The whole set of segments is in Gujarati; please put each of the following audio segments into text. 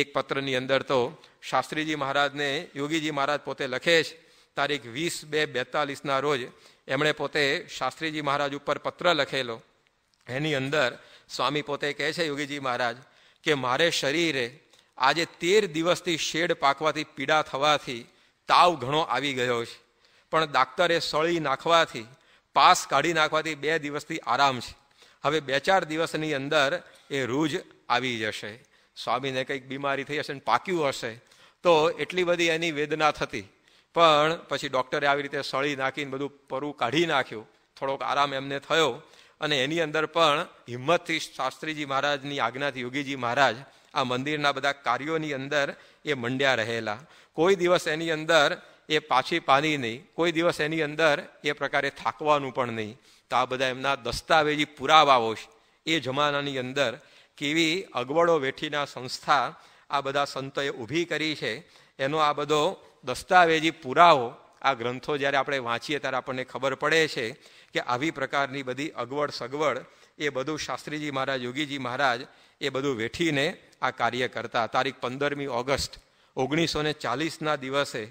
એક પત્રની અંદર તો શાસ્ત્રીજી મહારાજને યોગીજી મહારાજ પોતે લખે છે તારીખ વીસ બે બેતાલીસના રોજ એમણે પોતે શાસ્ત્રીજી મહારાજ ઉપર પત્ર લખેલો એની અંદર સ્વામી પોતે કહે છે યોગીજી મહારાજ કે મારે શરીરે આજે તેર દિવસથી શેડ પાકવાથી પીડા થવાથી તાવ ઘણો આવી ગયો છે પણ ડાક્ટરે સળી નાખવાથી પાસ કાઢી નાખવાથી બે દિવસથી આરામ છે હવે બે ચાર દિવસની અંદર એ રૂજ આવી જશે સ્વામીને કંઈક બીમારી થઈ હશે ને પાક્યું હશે તો એટલી બધી એની વેદના થતી પણ પછી ડૉક્ટરે આવી રીતે સળી નાખીને બધું પરું કાઢી નાખ્યું થોડોક આરામ એમને થયો અને એની અંદર પણ હિંમતથી શાસ્ત્રીજી મહારાજની આજ્ઞાથી યોગીજી મહારાજ આ મંદિરના બધા કાર્યોની અંદર એ મંડ્યા રહેલા કોઈ દિવસ એની અંદર એ પાછી પાની નહીં કોઈ દિવસ એની અંદર એ પ્રકારે થાકવાનું પણ નહીં તો આ બધા એમના દસ્તાવેજી પુરાવાઓ છે એ જમાનાની અંદર કેવી અગવડો વેઠીના સંસ્થા આ બધા સંતોએ ઊભી કરી છે એનો આ બધો દસ્તાવેજી પુરાવો આ ગ્રંથો જ્યારે આપણે વાંચીએ ત્યારે આપણને ખબર પડે છે કે આવી પ્રકારની બધી અગવડ સગવડ એ બધું શાસ્ત્રીજી મહારાજ યોગીજી મહારાજ એ બધું વેઠીને આ કાર્ય કરતા તારીખ પંદરમી ઓગસ્ટ ઓગણીસો ને ચાલીસના દિવસે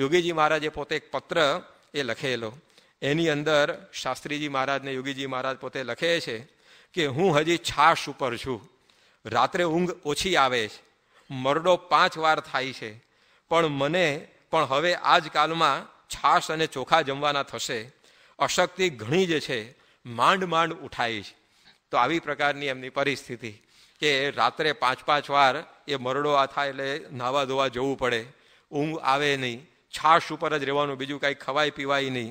યોગીજી મહારાજે પોતે એક પત્ર એ લખેલો એની અંદર શાસ્ત્રીજી મહારાજને યોગીજી મહારાજ પોતે લખે છે કે હું હજી છાશ ઉપર છું રાત્રે ઊંઘ ઓછી આવે છે મરડો પાંચ વાર થાય છે પણ મને પણ હવે આજકાલમાં છાશ અને ચોખા જમવાના થશે અશક્તિ ઘણી જ છે માંડ માંડ ઉઠાય છે તો આવી પ્રકારની એમની પરિસ્થિતિ કે રાત્રે પાંચ પાંચ વાર એ મરડો આ થાય એટલે નાવા ધોવા જવું પડે ઊંઘ આવે નહીં છાશ ઉપર જ રહેવાનું બીજું કાંઈ ખવાય પીવાય નહીં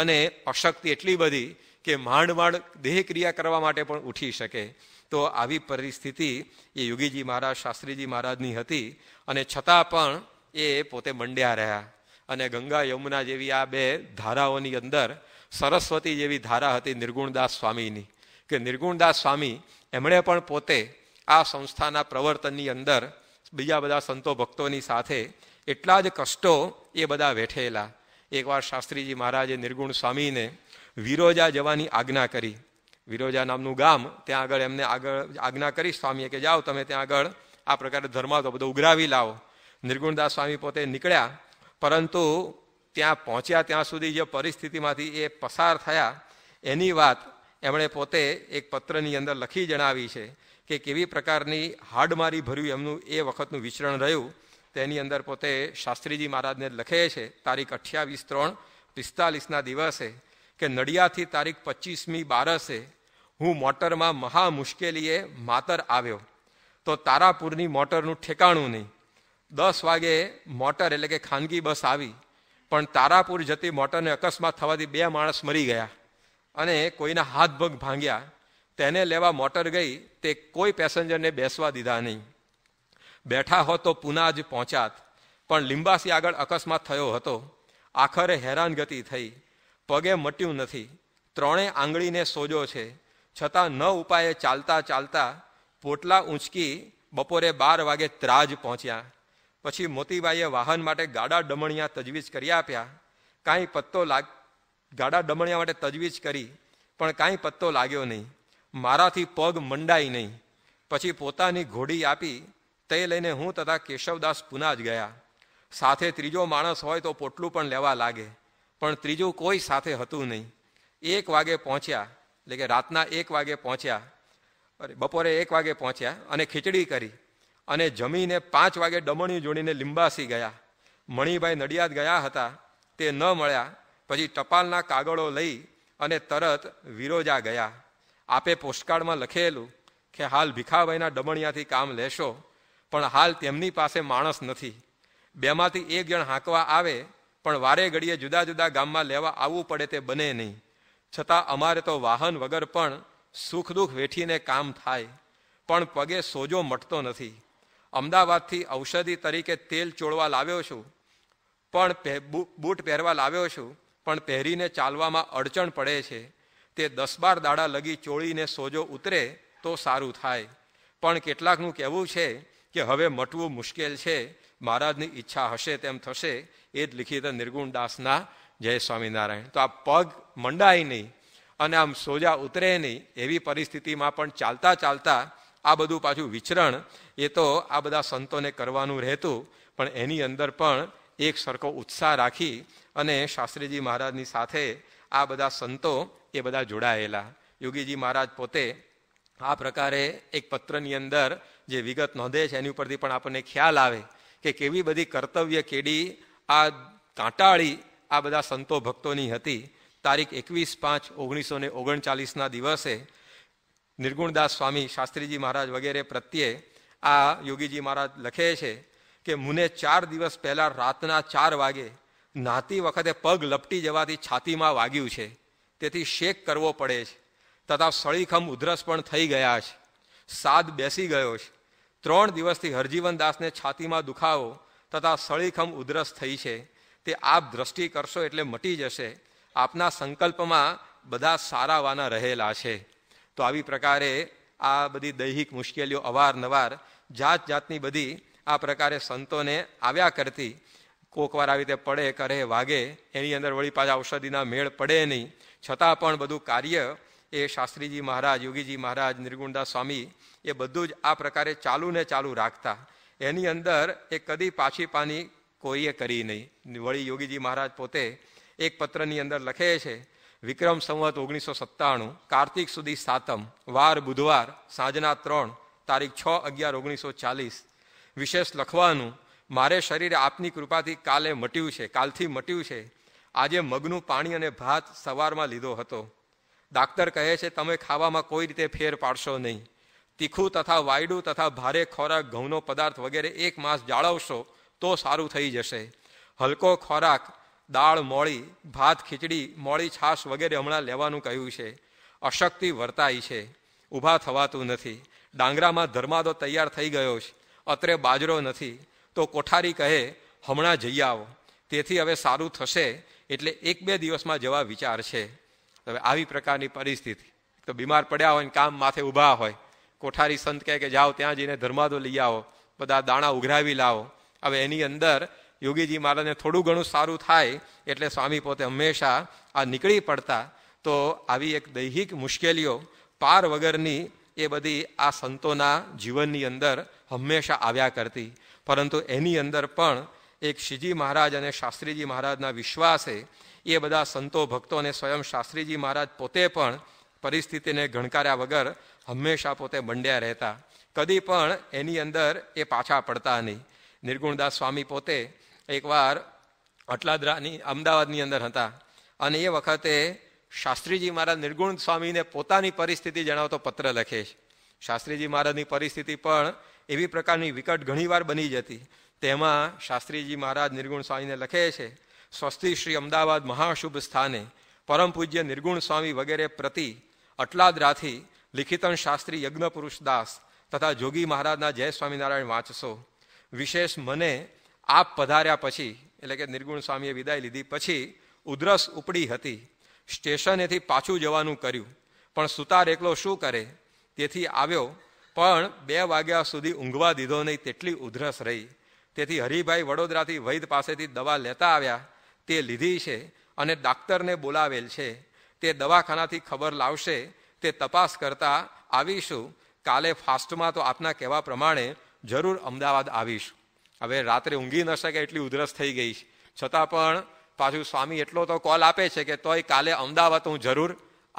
અને અશક્તિ એટલી બધી કે માંડ માંડ ક્રિયા કરવા માટે પણ ઉઠી શકે તો આવી પરિસ્થિતિ એ યોગીજી મહારાજ શાસ્ત્રીજી મહારાજની હતી અને છતાં પણ એ પોતે મંડ્યા રહ્યા અને ગંગા યમુના જેવી આ બે ધારાઓની અંદર સરસ્વતી જેવી ધારા હતી નિર્ગુણદાસ સ્વામીની કે નિર્ગુણદાસ સ્વામી એમણે પણ પોતે આ સંસ્થાના પ્રવર્તનની અંદર બીજા બધા સંતો ભક્તોની સાથે એટલા જ કષ્ટો એ બધા વેઠેલા એકવાર શાસ્ત્રીજી મહારાજે નિર્ગુણ સ્વામીને વિરોજા જવાની આજ્ઞા કરી વિરોજા નામનું ગામ ત્યાં આગળ એમને આગળ આજ્ઞા કરી સ્વામીએ કે જાઓ તમે ત્યાં આગળ આ પ્રકારે ધર્માતો બધો ઉઘરાવી લાવો નિર્ગુણદાસ સ્વામી પોતે નીકળ્યા પરંતુ ત્યાં પહોંચ્યા ત્યાં સુધી જે પરિસ્થિતિમાંથી એ પસાર થયા એની વાત એમણે પોતે એક પત્રની અંદર લખી જણાવી છે કે કેવી પ્રકારની હાડમારી ભર્યું એમનું એ વખતનું વિચરણ રહ્યું તેની અંદર પોતે શાસ્ત્રીજી મહારાજને લખે છે તારીખ અઠ્યાવીસ ત્રણ પિસ્તાલીસના દિવસે કે નડિયાથી તારીખ પચીસમી બારસે હું મોટરમાં મહા મુશ્કેલીએ માતર આવ્યો તો તારાપુરની મોટરનું ઠેકાણું નહીં દસ વાગે મોટર એટલે કે ખાનગી બસ આવી પણ તારાપુર જતી મોટરને અકસ્માત થવાથી બે માણસ મરી ગયા અને કોઈના હાથ ભગ ભાંગ્યા તેને લેવા મોટર ગઈ તે કોઈ પેસેન્જરને બેસવા દીધા નહીં બેઠા હો તો પુના જ પહોંચ્યાત પણ લિંબાસી આગળ અકસ્માત થયો હતો આખરે હેરાનગતિ થઈ પગે મટ્યું નથી ત્રણેય આંગળીને સોજો છે છતાં ન ઉપાયે ચાલતા ચાલતા પોટલા ઊંચકી બપોરે બાર વાગે ત્રાજ પહોંચ્યા પછી મોતીબાઈએ વાહન માટે ગાડા ડમણિયા તજવીજ કરી આપ્યા કાંઈ પત્તો લાગ ગાડા ડમણિયા માટે તજવીજ કરી પણ કાંઈ પત્તો લાગ્યો નહીં મારાથી પગ મંડાઈ નહીં પછી પોતાની ઘોડી આપી તે લઈને હું તથા કેશવદાસ પુના જ ગયા સાથે ત્રીજો માણસ હોય તો પોટલું પણ લેવા લાગે પણ ત્રીજું કોઈ સાથે હતું નહીં એક વાગે પહોંચ્યા એટલે કે રાતના એક વાગે પહોંચ્યા અરે બપોરે એક વાગે પહોંચ્યા અને ખીચડી કરી અને જમીને પાંચ વાગે ડમણિયું જોડીને લિંબાસી ગયા મણિભાઈ નડિયાદ ગયા હતા તે ન મળ્યા પછી ટપાલના કાગળો લઈ અને તરત વિરોજા ગયા આપે પોસ્ટકાર્ડમાં લખેલું કે હાલ ભીખાભાઈના ડમણિયાથી કામ લેશો પણ હાલ તેમની પાસે માણસ નથી બેમાંથી એક જણ હાંકવા આવે પણ વારે ઘડીએ જુદા જુદા ગામમાં લેવા આવવું પડે તે બને નહીં છતાં અમારે તો વાહન વગર પણ સુખ દુઃખ વેઠીને કામ થાય પણ પગે સોજો મટતો નથી અમદાવાદથી ઔષધિ તરીકે તેલ ચોળવા લાવ્યો છું પણ બૂટ પહેરવા લાવ્યો છું પણ પહેરીને ચાલવામાં અડચણ પડે છે તે દસ બાર દાડા લગી ચોળીને સોજો ઉતરે તો સારું થાય પણ કેટલાકનું કહેવું છે કે હવે મટવું મુશ્કેલ છે મહારાજની ઈચ્છા હશે તેમ થશે એ જ લિખિત નિર્ગુણ દાસના જય સ્વામિનારાયણ તો આ પગ મંડાય નહીં અને આમ સોજા ઉતરે નહીં એવી પરિસ્થિતિમાં પણ ચાલતા ચાલતા આ બધું પાછું વિચરણ એ તો આ બધા સંતોને કરવાનું રહેતું પણ એની અંદર પણ એક સરખો ઉત્સાહ રાખી અને શાસ્ત્રીજી મહારાજની સાથે આ બધા સંતો એ બધા જોડાયેલા યોગીજી મહારાજ પોતે આ પ્રકારે એક પત્રની અંદર જે વિગત નોંધે છે એની ઉપરથી પણ આપણને ખ્યાલ આવે કે કેવી બધી કર્તવ્ય કેડી આ કાંટાળી આ બધા સંતો ભક્તોની હતી તારીખ એકવીસ પાંચ ઓગણીસો ને ઓગણચાલીસના દિવસે નિર્ગુણદાસ સ્વામી શાસ્ત્રીજી મહારાજ વગેરે પ્રત્યે આ યોગીજી મહારાજ લખે છે કે મુને ચાર દિવસ પહેલાં રાતના ચાર વાગે નાતી વખતે પગ લપટી જવાથી છાતીમાં વાગ્યું છે તેથી શેક કરવો પડે છે તથા સળીખમ ઉધરસ પણ થઈ ગયા છે સાદ બેસી ગયો છે ત્રણ દિવસથી હરજીવન દાસને છાતીમાં દુખાવો તથા સળીખમ ઉધરસ થઈ છે તે આપ દ્રષ્ટિ કરશો એટલે મટી જશે આપના સંકલ્પમાં બધા સારાવાના રહેલા છે તો આવી પ્રકારે આ બધી દૈહિક મુશ્કેલીઓ અવારનવાર જાત જાતની બધી આ પ્રકારે સંતોને આવ્યા કરતી કોકવાર આવી રીતે પડે કરે વાગે એની અંદર વળી પાછા ઔષધિના મેળ પડે નહીં છતાં પણ બધું કાર્ય એ શાસ્ત્રીજી મહારાજ યોગીજી મહારાજ નિર્ગુણદાસ સ્વામી એ બધું જ આ પ્રકારે ચાલુ ને ચાલુ રાખતા એની અંદર એ કદી પાછી પાની કોઈએ કરી નહીં વળી યોગીજી મહારાજ પોતે એક પત્રની અંદર લખે છે વિક્રમ સંવત ઓગણીસો સત્તાણું કાર્તિક સુધી સાતમ વાર બુધવાર સાંજના ત્રણ તારીખ છ અગિયાર ઓગણીસો ચાલીસ વિશેષ લખવાનું મારે શરીર આપની કૃપાથી કાલે મટ્યું છે કાલથી મટ્યું છે આજે મગનું પાણી અને ભાત સવારમાં લીધો હતો ડાક્ટર કહે છે તમે ખાવામાં કોઈ રીતે ફેર પાડશો નહીં તીખું તથા વાયડું તથા ભારે ખોરાક ઘઉંનો પદાર્થ વગેરે એક માસ જાળવશો તો સારું થઈ જશે હલકો ખોરાક દાળ મોળી ભાત ખીચડી મોળી છાશ વગેરે હમણાં લેવાનું કહ્યું છે અશક્તિ વર્તાય છે ઊભા થવાતું નથી ડાંગરામાં ધર્માદો તૈયાર થઈ ગયો છે અત્રે બાજરો નથી તો કોઠારી કહે હમણાં જઈ આવો તેથી હવે સારું થશે એટલે એક બે દિવસમાં જવા વિચાર છે તો હવે આવી પ્રકારની પરિસ્થિતિ તો બીમાર પડ્યા હોય ને કામ માથે ઊભા હોય કોઠારી સંત કહે કે જાઓ ત્યાં જઈને ધર્માદો લઈ આવો બધા દાણા ઉઘરાવી લાવો હવે એની અંદર યોગીજી મહારાજને થોડું ઘણું સારું થાય એટલે સ્વામી પોતે હંમેશા આ નીકળી પડતા તો આવી એક દૈહિક મુશ્કેલીઓ પાર વગરની એ બધી આ સંતોના જીવનની અંદર હંમેશા આવ્યા કરતી પરંતુ એની અંદર પણ એક શ્રીજી મહારાજ અને શાસ્ત્રીજી મહારાજના વિશ્વાસે એ બધા સંતો ભક્તો અને સ્વયં શાસ્ત્રીજી મહારાજ પોતે પણ પરિસ્થિતિને ગણકાર્યા વગર હંમેશા પોતે મંડ્યા રહેતા કદી પણ એની અંદર એ પાછા પડતા નહીં નિર્ગુણદાસ સ્વામી પોતે એકવાર અટલાદરાની અમદાવાદની અંદર હતા અને એ વખતે શાસ્ત્રીજી મહારાજ નિર્ગુણ સ્વામીને પોતાની પરિસ્થિતિ જણાવતો પત્ર લખે છે શાસ્ત્રીજી મહારાજની પરિસ્થિતિ પણ એવી પ્રકારની વિકટ ઘણીવાર બની જતી તેમાં શાસ્ત્રીજી મહારાજ નિર્ગુણ સ્વામીને લખે છે સ્વસ્તિ શ્રી અમદાવાદ મહાશુભ સ્થાને પરમ પૂજ્ય નિર્ગુણ સ્વામી વગેરે પ્રતિ અટલાદરાથી લિખિતન શાસ્ત્રી યજ્ઞપુરુષ દાસ તથા જોગી મહારાજના જય સ્વામિનારાયણ વાંચશો વિશેષ મને આપ પધાર્યા પછી એટલે કે નિર્ગુણ સ્વામીએ વિદાય લીધી પછી ઉધરસ ઉપડી હતી સ્ટેશનેથી પાછું જવાનું કર્યું પણ સુતાર એકલો શું કરે તેથી આવ્યો પણ બે વાગ્યા સુધી ઊંઘવા દીધો નહીં તેટલી ઉધરસ રહી તેથી હરિભાઈ વડોદરાથી વૈદ પાસેથી દવા લેતા આવ્યા તે લીધી છે અને ડાક્ટરને બોલાવેલ છે તે દવાખાનાથી ખબર લાવશે તે તપાસ કરતા આવીશું કાલે ફાસ્ટમાં તો આપના કહેવા પ્રમાણે જરૂર અમદાવાદ આવીશું હવે રાત્રે ઊંઘી ન શકે એટલી ઉધરસ થઈ ગઈ છે છતાં પણ પાછું સ્વામી એટલો તો કોલ આપે છે કે તોય કાલે અમદાવાદ હું જરૂર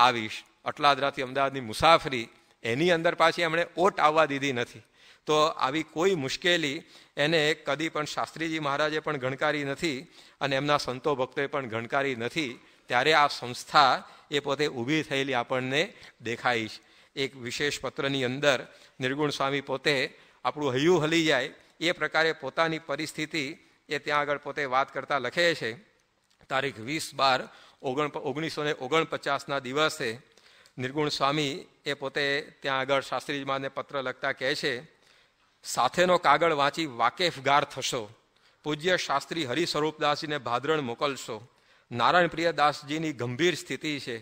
આવીશ અટલાદરાથી અમદાવાદની મુસાફરી એની અંદર પાછી એમણે ઓટ આવવા દીધી નથી તો આવી કોઈ મુશ્કેલી એને કદી પણ શાસ્ત્રીજી મહારાજે પણ ગણકારી નથી અને એમના સંતો ભક્તોએ પણ ગણકારી નથી ત્યારે આ સંસ્થા એ પોતે ઊભી થયેલી આપણને દેખાઈ એક વિશેષ પત્રની અંદર નિર્ગુણ સ્વામી પોતે આપણું હૈયું હલી જાય એ પ્રકારે પોતાની પરિસ્થિતિ એ ત્યાં આગળ પોતે વાત કરતા લખે છે તારીખ વીસ બાર ઓગણ ઓગણીસો ને ઓગણપચાસના દિવસે નિર્ગુણ સ્વામી એ પોતે ત્યાં આગળ શાસ્ત્રીજીમાંને પત્ર લખતા કહે છે સાથેનો કાગળ વાંચી વાકેફગાર થશો પૂજ્ય શાસ્ત્રી હરિસ્વરૂપદાસજીને ભાદરણ મોકલશો નારાયણ પ્રિયદાસજીની ગંભીર સ્થિતિ છે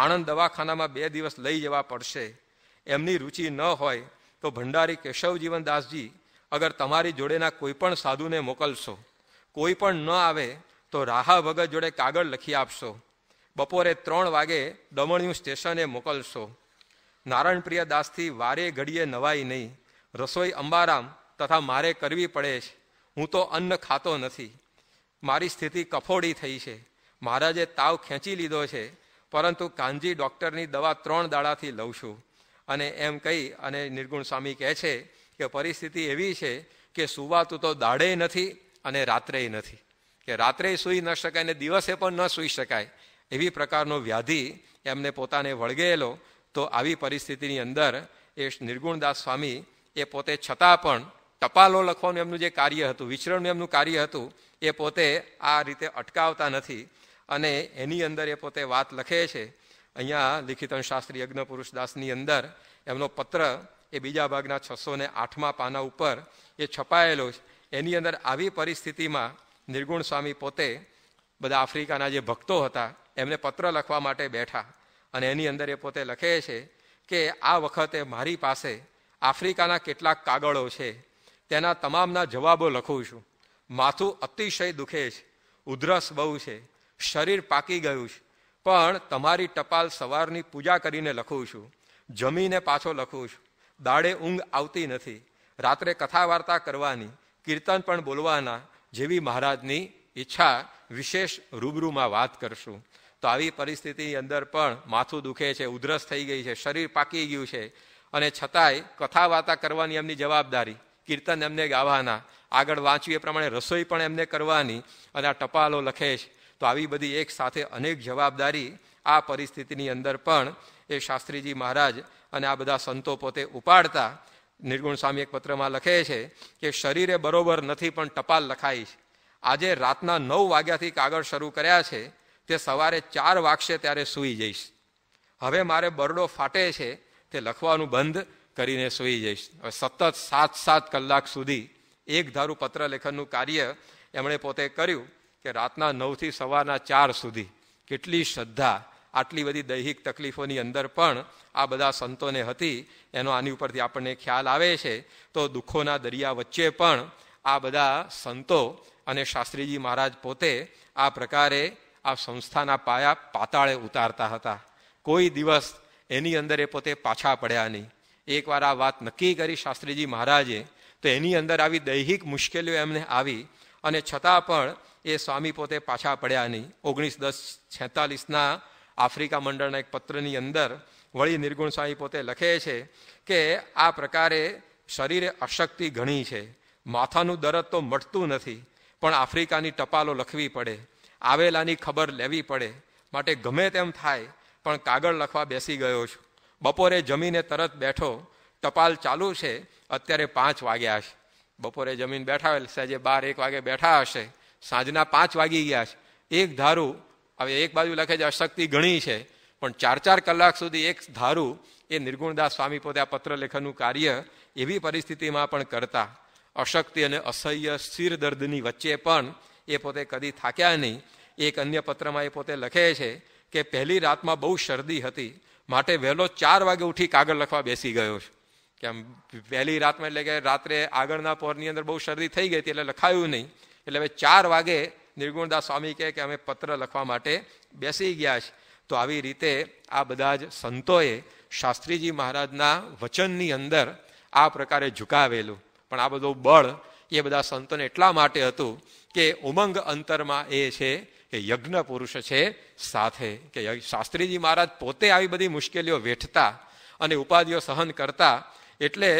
આણંદ દવાખાનામાં બે દિવસ લઈ જવા પડશે એમની રુચિ ન હોય તો ભંડારી કેશવજીવનદાસજી અગર તમારી જોડેના કોઈપણ સાધુને મોકલશો કોઈ પણ ન આવે તો રાહા ભગત જોડે કાગળ લખી આપશો બપોરે ત્રણ વાગે દમણિયું સ્ટેશને મોકલશો નારાયણ પ્રિયદાસથી વારે ઘડીએ નવાઈ નહીં રસોઈ અંબારામ તથા મારે કરવી પડે છે હું તો અન્ન ખાતો નથી મારી સ્થિતિ કફોડી થઈ છે મહારાજે તાવ ખેંચી લીધો છે પરંતુ કાનજી ડૉક્ટરની દવા ત્રણ દાડાથી લઉં છું અને એમ કહી અને નિર્ગુણ સ્વામી કહે છે કે પરિસ્થિતિ એવી છે કે સુવાતું તો દાડે નથી અને રાત્રે નથી કે રાત્રે સૂઈ ન શકાય ને દિવસે પણ ન સૂઈ શકાય એવી પ્રકારનો વ્યાધિ એમને પોતાને વળગેલો તો આવી પરિસ્થિતિની અંદર એ નિર્ગુણદાસ સ્વામી એ પોતે છતાં પણ ટપાલો લખવાનું એમનું જે કાર્ય હતું વિચરણનું એમનું કાર્ય હતું એ પોતે આ રીતે અટકાવતા નથી અને એની અંદર એ પોતે વાત લખે છે અહીંયા લિખિતન શાસ્ત્રી યજ્ઞપુરુષ દાસની અંદર એમનો પત્ર એ બીજા ભાગના છસો ને આઠમા પાના ઉપર એ છપાયેલો છે એની અંદર આવી પરિસ્થિતિમાં નિર્ગુણ સ્વામી પોતે બધા આફ્રિકાના જે ભક્તો હતા એમને પત્ર લખવા માટે બેઠા અને એની અંદર એ પોતે લખે છે કે આ વખતે મારી પાસે આફ્રિકાના કેટલાક કાગળો છે તેના તમામના જવાબો લખું છું માથું અતિશય દુખે છે ઉધરસ બહુ છે શરીર પાકી ગયું છે પણ તમારી ટપાલ સવારની પૂજા કરીને લખું છું જમીને પાછો લખું છું દાડે ઊંઘ આવતી નથી રાત્રે કથા વાર્તા કરવાની કીર્તન પણ બોલવાના જેવી મહારાજની ઈચ્છા વિશેષ રૂબરૂમાં વાત કરશું તો આવી પરિસ્થિતિની અંદર પણ માથું દુખે છે ઉધરસ થઈ ગઈ છે શરીર પાકી ગયું છે અને છતાંય કથા વાર્તા કરવાની એમની જવાબદારી કીર્તન એમને ગાવાના આગળ વાંચ્યું એ પ્રમાણે રસોઈ પણ એમને કરવાની અને આ ટપાલો લખે છે તો આવી બધી એક સાથે અનેક જવાબદારી આ પરિસ્થિતિની અંદર પણ એ શાસ્ત્રીજી મહારાજ અને આ બધા સંતો પોતે ઉપાડતા નિર્ગુણ સ્વામી એક પત્રમાં લખે છે કે શરીરે બરોબર નથી પણ ટપાલ લખાઈ છે આજે રાતના નવ વાગ્યાથી કાગળ શરૂ કર્યા છે તે સવારે ચાર વાગશે ત્યારે સૂઈ જઈશ હવે મારે બરડો ફાટે છે તે લખવાનું બંધ કરીને સૂઈ જઈશ હવે સતત સાત સાત કલાક સુધી એક ધારું પત્ર લેખનનું કાર્ય એમણે પોતે કર્યું કે રાતના નવથી સવારના ચાર સુધી કેટલી શ્રદ્ધા આટલી બધી દૈહિક તકલીફોની અંદર પણ આ બધા સંતોને હતી એનો આની ઉપરથી આપણને ખ્યાલ આવે છે તો દુઃખોના દરિયા વચ્ચે પણ આ બધા સંતો અને શાસ્ત્રીજી મહારાજ પોતે આ પ્રકારે આ સંસ્થાના પાયા પાતાળે ઉતારતા હતા કોઈ દિવસ એની અંદર એ પોતે પાછા પડ્યા નહીં એકવાર આ વાત નક્કી કરી શાસ્ત્રીજી મહારાજે તો એની અંદર આવી દૈહિક મુશ્કેલીઓ એમને આવી અને છતાં પણ એ સ્વામી પોતે પાછા પડ્યા નહીં ઓગણીસ દસ છેતાલીસના આફ્રિકા મંડળના એક પત્રની અંદર વળી નિર્ગુણ સ્વામી પોતે લખે છે કે આ પ્રકારે શરીરે અશક્તિ ઘણી છે માથાનું દરદ તો મટતું નથી પણ આફ્રિકાની ટપાલો લખવી પડે આવેલાની ખબર લેવી પડે માટે ગમે તેમ થાય પણ કાગળ લખવા બેસી ગયો છું બપોરે જમીને તરત બેઠો ટપાલ ચાલુ છે અત્યારે પાંચ વાગ્યા છે બપોરે જમીન બેઠા હોય સાંજે બાર એક વાગે બેઠા હશે સાંજના પાંચ વાગી ગયા છે એક ધારું હવે એક બાજુ લખે છે અશક્તિ ઘણી છે પણ ચાર ચાર કલાક સુધી એક ધારું એ નિર્ગુણદાસ સ્વામી પોતે આ પત્ર લેખનનું કાર્ય એવી પરિસ્થિતિમાં પણ કરતા અશક્તિ અને અસહ્ય સ્થિર દર્દની વચ્ચે પણ એ પોતે કદી થાક્યા નહીં એક અન્ય પત્રમાં એ પોતે લખે છે કે પહેલી રાતમાં બહુ શરદી હતી માટે વહેલો ચાર વાગે ઉઠી કાગળ લખવા બેસી ગયો છું કે આમ પહેલી રાતમાં એટલે કે રાત્રે આગળના પોરની અંદર બહુ શરદી થઈ ગઈ હતી એટલે લખાયું નહીં એટલે હવે ચાર વાગે નિર્ગુણદાસ સ્વામી કહે કે અમે પત્ર લખવા માટે બેસી ગયા છે તો આવી રીતે આ બધા જ સંતોએ શાસ્ત્રીજી મહારાજના વચનની અંદર આ પ્રકારે ઝુકાવેલું પણ આ બધું બળ એ બધા સંતોને એટલા માટે હતું કે ઉમંગ અંતરમાં એ છે કે યજ્ઞ પુરુષ છે સાથે કે શાસ્ત્રીજી મહારાજ પોતે આવી બધી મુશ્કેલીઓ વેઠતા અને ઉપાધિઓ સહન કરતા એટલે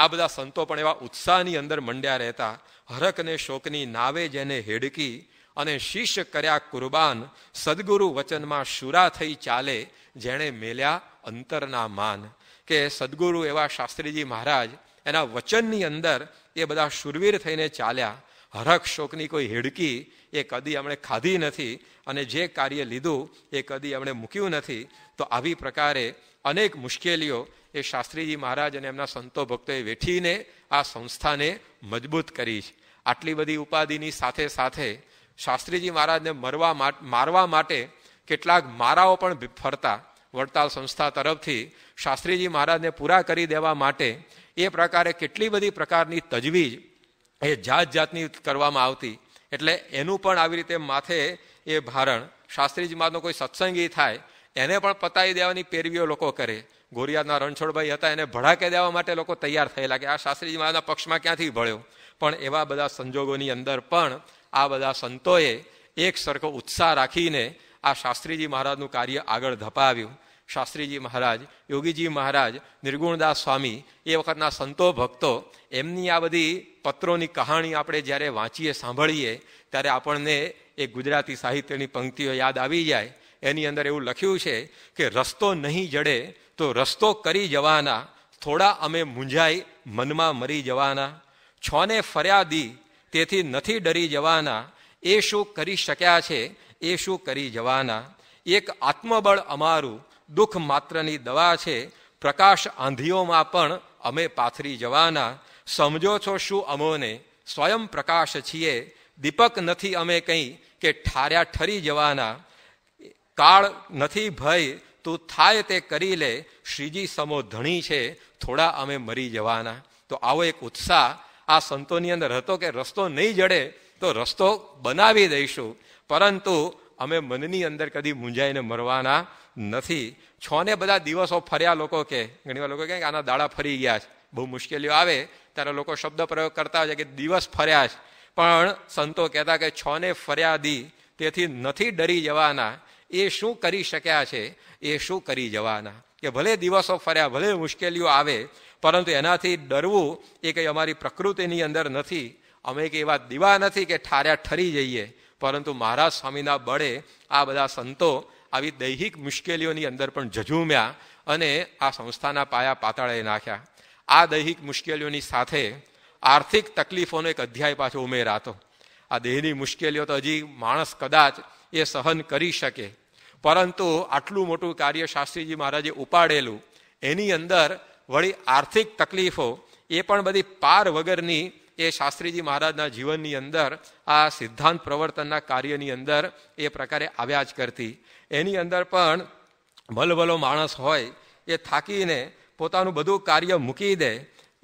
આ બધા સંતો પણ એવા ઉત્સાહની અંદર મંડ્યા રહેતા હરકને શોકની નાવે જેને હેડકી અને શિષ્ય કર્યા કુરબાન સદગુરુ વચનમાં શુરા થઈ ચાલે જેણે મેલ્યા અંતરના માન કે સદગુરુ એવા શાસ્ત્રીજી મહારાજ એના વચનની અંદર એ બધા શુરવીર થઈને ચાલ્યા હરખ શોકની કોઈ હેડકી એ કદી આપણે ખાધી નથી અને જે કાર્ય લીધું એ કદી આપણે મૂક્યું નથી તો આવી પ્રકારે અનેક મુશ્કેલીઓ એ શાસ્ત્રીજી મહારાજ અને એમના સંતો ભક્તોએ વેઠીને આ સંસ્થાને મજબૂત કરી છે આટલી બધી ઉપાધિની સાથે સાથે શાસ્ત્રીજી મહારાજને મરવા મારવા માટે કેટલાક મારાઓ પણ ફરતા વડતાલ સંસ્થા તરફથી શાસ્ત્રીજી મહારાજને પૂરા કરી દેવા માટે એ પ્રકારે કેટલી બધી પ્રકારની તજવીજ એ જાત જાતની કરવામાં આવતી એટલે એનું પણ આવી રીતે માથે એ ભારણ શાસ્ત્રીજી મહારાજનો કોઈ સત્સંગી થાય એને પણ પતાવી દેવાની પેરવીઓ લોકો કરે ગોરિયાના રણછોડભાઈ હતા એને ભડાકે દેવા માટે લોકો તૈયાર થયેલા કે આ શાસ્ત્રીજી મહારાજના પક્ષમાં ક્યાંથી ભળ્યો પણ એવા બધા સંજોગોની અંદર પણ આ બધા સંતોએ એક સરખો ઉત્સાહ રાખીને આ શાસ્ત્રીજી મહારાજનું કાર્ય આગળ ધપાવ્યું શાસ્ત્રીજી મહારાજ યોગીજી મહારાજ નિર્ગુણદાસ સ્વામી એ વખતના સંતો ભક્તો એમની આ બધી પત્રોની કહાણી આપણે જ્યારે વાંચીએ સાંભળીએ ત્યારે આપણને એ ગુજરાતી સાહિત્યની પંક્તિઓ યાદ આવી જાય એની અંદર એવું લખ્યું છે કે રસ્તો નહીં જડે તો રસ્તો કરી જવાના થોડા અમે મૂંઝાઈ મનમાં મરી જવાના છોને ફર્યાદી તેથી નથી ડરી જવાના એ શું કરી શક્યા છે એ શું કરી જવાના એક આત્મબળ અમારું દુઃખ માત્રની દવા છે પ્રકાશ આંધીઓમાં પણ અમે પાથરી જવાના સમજો છો શું અમોને સ્વયં પ્રકાશ છીએ દીપક નથી અમે કંઈ કે ઠાર્યા ઠરી જવાના કાળ નથી ભય તું થાય તે કરી લે શ્રીજી સમો ધણી છે થોડા અમે મરી જવાના તો આવો એક ઉત્સાહ આ સંતોની અંદર હતો કે રસ્તો નહીં જડે તો રસ્તો બનાવી દઈશું પરંતુ અમે મનની અંદર કદી મૂંઝાઈને મરવાના નથી છોને બધા દિવસો ફર્યા લોકો કે ઘણીવાર લોકો કે આના દાડા ફરી ગયા છે બહુ મુશ્કેલીઓ આવે ત્યારે લોકો શબ્દ પ્રયોગ કરતા હોય છે કે દિવસ ફર્યા છે પણ સંતો કહેતા કે છ ને ફર્યાદી તેથી નથી ડરી જવાના એ શું કરી શક્યા છે એ શું કરી જવાના કે ભલે દિવસો ફર્યા ભલે મુશ્કેલીઓ આવે પરંતુ એનાથી ડરવું એ કંઈ અમારી પ્રકૃતિની અંદર નથી અમે કે એવા દીવા નથી કે ઠાર્યા ઠરી જઈએ પરંતુ મહારાજ સ્વામીના બળે આ બધા સંતો આવી દૈહિક મુશ્કેલીઓની અંદર પણ ઝઝુમ્યા અને આ સંસ્થાના પાયા પાતાળે નાખ્યા આ દૈહિક મુશ્કેલીઓની સાથે આર્થિક તકલીફોનો એક અધ્યાય પાછો ઉમેરાતો આ દેહની મુશ્કેલીઓ તો હજી માણસ કદાચ એ સહન કરી શકે પરંતુ આટલું મોટું કાર્ય શાસ્ત્રીજી મહારાજે ઉપાડેલું એની અંદર વળી આર્થિક તકલીફો એ પણ બધી પાર વગરની એ શાસ્ત્રીજી મહારાજના જીવનની અંદર આ સિદ્ધાંત પ્રવર્તનના કાર્યની અંદર એ પ્રકારે આવ્યા જ કરતી એની અંદર પણ ભલભલો માણસ હોય એ થાકીને પોતાનું બધું કાર્ય મૂકી દે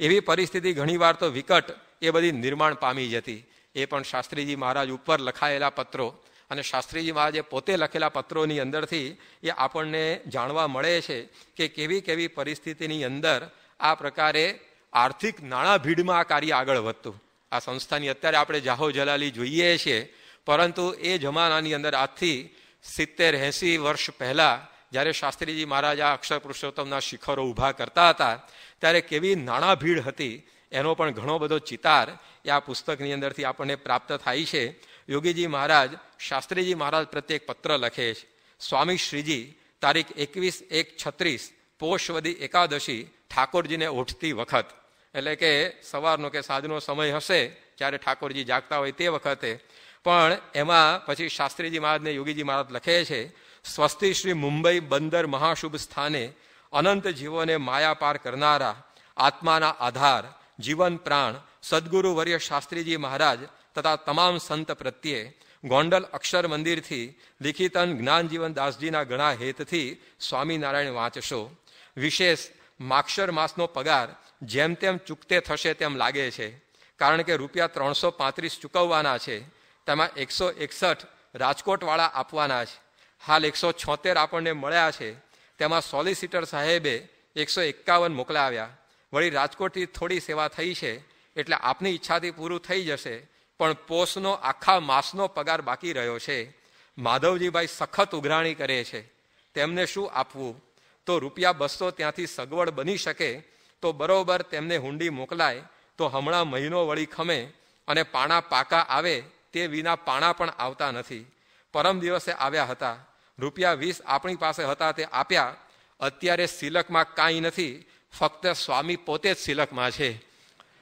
એવી પરિસ્થિતિ ઘણીવાર તો વિકટ એ બધી નિર્માણ પામી જતી એ પણ શાસ્ત્રીજી મહારાજ ઉપર લખાયેલા પત્રો અને શાસ્ત્રીજી મહારાજે પોતે લખેલા પત્રોની અંદરથી એ આપણને જાણવા મળે છે કે કેવી કેવી પરિસ્થિતિની અંદર આ પ્રકારે આર્થિક નાણાં ભીડમાં આ કાર્ય આગળ વધતું આ સંસ્થાની અત્યારે આપણે જાહો જલાલી જોઈએ છીએ પરંતુ એ જમાનાની અંદર આજથી સિત્તેર એંસી વર્ષ પહેલાં જ્યારે શાસ્ત્રીજી મહારાજ આ અક્ષર પુરુષોત્તમના શિખરો ઊભા કરતા હતા ત્યારે કેવી નાણાં ભીડ હતી એનો પણ ઘણો બધો ચિતાર એ આ પુસ્તકની અંદરથી આપણને પ્રાપ્ત થાય છે યોગીજી મહારાજ શાસ્ત્રીજી મહારાજ પ્રત્યે એક પત્ર લખે છે સ્વામી શ્રીજી તારીખ એકવીસ એક છત્રીસ પોષવદી એકાદશી ઠાકોરજીને ઓઠતી વખત એટલે કે સવારનો કે સાંજનો સમય હશે જ્યારે ઠાકોરજી જાગતા હોય તે વખતે પણ એમાં પછી શાસ્ત્રીજી મહારાજને યોગીજી મહારાજ લખે છે સ્વસ્તિ શ્રી મુંબઈ બંદર મહાશુભ સ્થાને અનંત જીવોને માયા પાર કરનારા આત્માના આધાર જીવન પ્રાણ સદગુરુ વર્ય શાસ્ત્રીજી મહારાજ તથા તમામ સંત પ્રત્યે ગોંડલ અક્ષર મંદિરથી લિખિતન જ્ઞાનજીવન દાસજીના ઘણા હેતથી સ્વામિનારાયણ વાંચશો વિશેષ માક્ષર માસનો પગાર જેમ તેમ ચૂકતે થશે તેમ લાગે છે કારણ કે રૂપિયા ત્રણસો પાંત્રીસ ચૂકવવાના છે તેમાં એકસો એકસઠ રાજકોટવાળા આપવાના છે હાલ એકસો છોતેર આપણને મળ્યા છે તેમાં સોલિસિટર સાહેબે એકસો એકાવન મોકલાવ્યા વળી રાજકોટથી થોડી સેવા થઈ છે એટલે આપની ઈચ્છાથી પૂરું થઈ જશે પણ પોષનો આખા માસનો પગાર બાકી રહ્યો છે માધવજીભાઈ સખત ઉઘરાણી કરે છે તેમને શું આપવું તો રૂપિયા બસો ત્યાંથી સગવડ બની શકે તો બરોબર તેમને હુંડી મોકલાય તો હમણાં મહિનો વળી ખમે અને પાણા પાકા આવે તે વિના પાણા પણ આવતા નથી પરમ દિવસે આવ્યા હતા રૂપિયા વીસ આપણી પાસે હતા તે આપ્યા અત્યારે સિલકમાં કાંઈ નથી ફક્ત સ્વામી પોતે જ સિલકમાં છે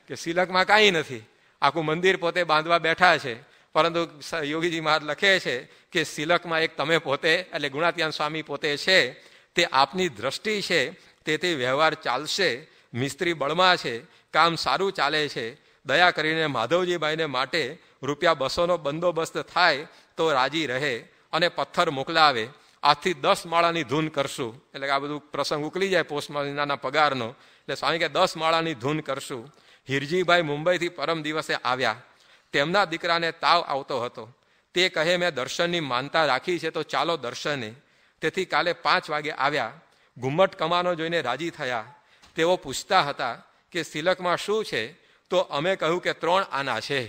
કે સિલકમાં કાંઈ નથી આખું મંદિર પોતે બાંધવા બેઠા છે પરંતુ યોગીજી મહારાજ લખે છે કે સિલકમાં એક તમે પોતે એટલે ગુણાત્યાન સ્વામી પોતે છે તે આપની દ્રષ્ટિ છે તેથી વ્યવહાર ચાલશે મિસ્ત્રી બળમાં છે કામ સારું ચાલે છે દયા કરીને માધવજીભાઈને માટે રૂપિયા બસોનો બંદોબસ્ત થાય તો રાજી રહે અને પથ્થર મોકલાવે આથી દસ માળાની ધૂન કરશું એટલે કે આ બધું પ્રસંગ ઉકલી જાય પોસ્ટમાં નાના પગારનો એટલે સ્વામી કે દસ માળાની ધૂન કરશું હિરજીભાઈ મુંબઈથી પરમ દિવસે આવ્યા તેમના દીકરાને તાવ આવતો હતો તે કહે મેં દર્શનની માનતા રાખી છે તો ચાલો દર્શને તેથી કાલે પાંચ વાગે આવ્યા ઘુમ્મટ કમાનો જોઈને રાજી થયા તેઓ પૂછતા હતા કે સિલકમાં શું છે તો અમે કહ્યું કે ત્રણ આના છે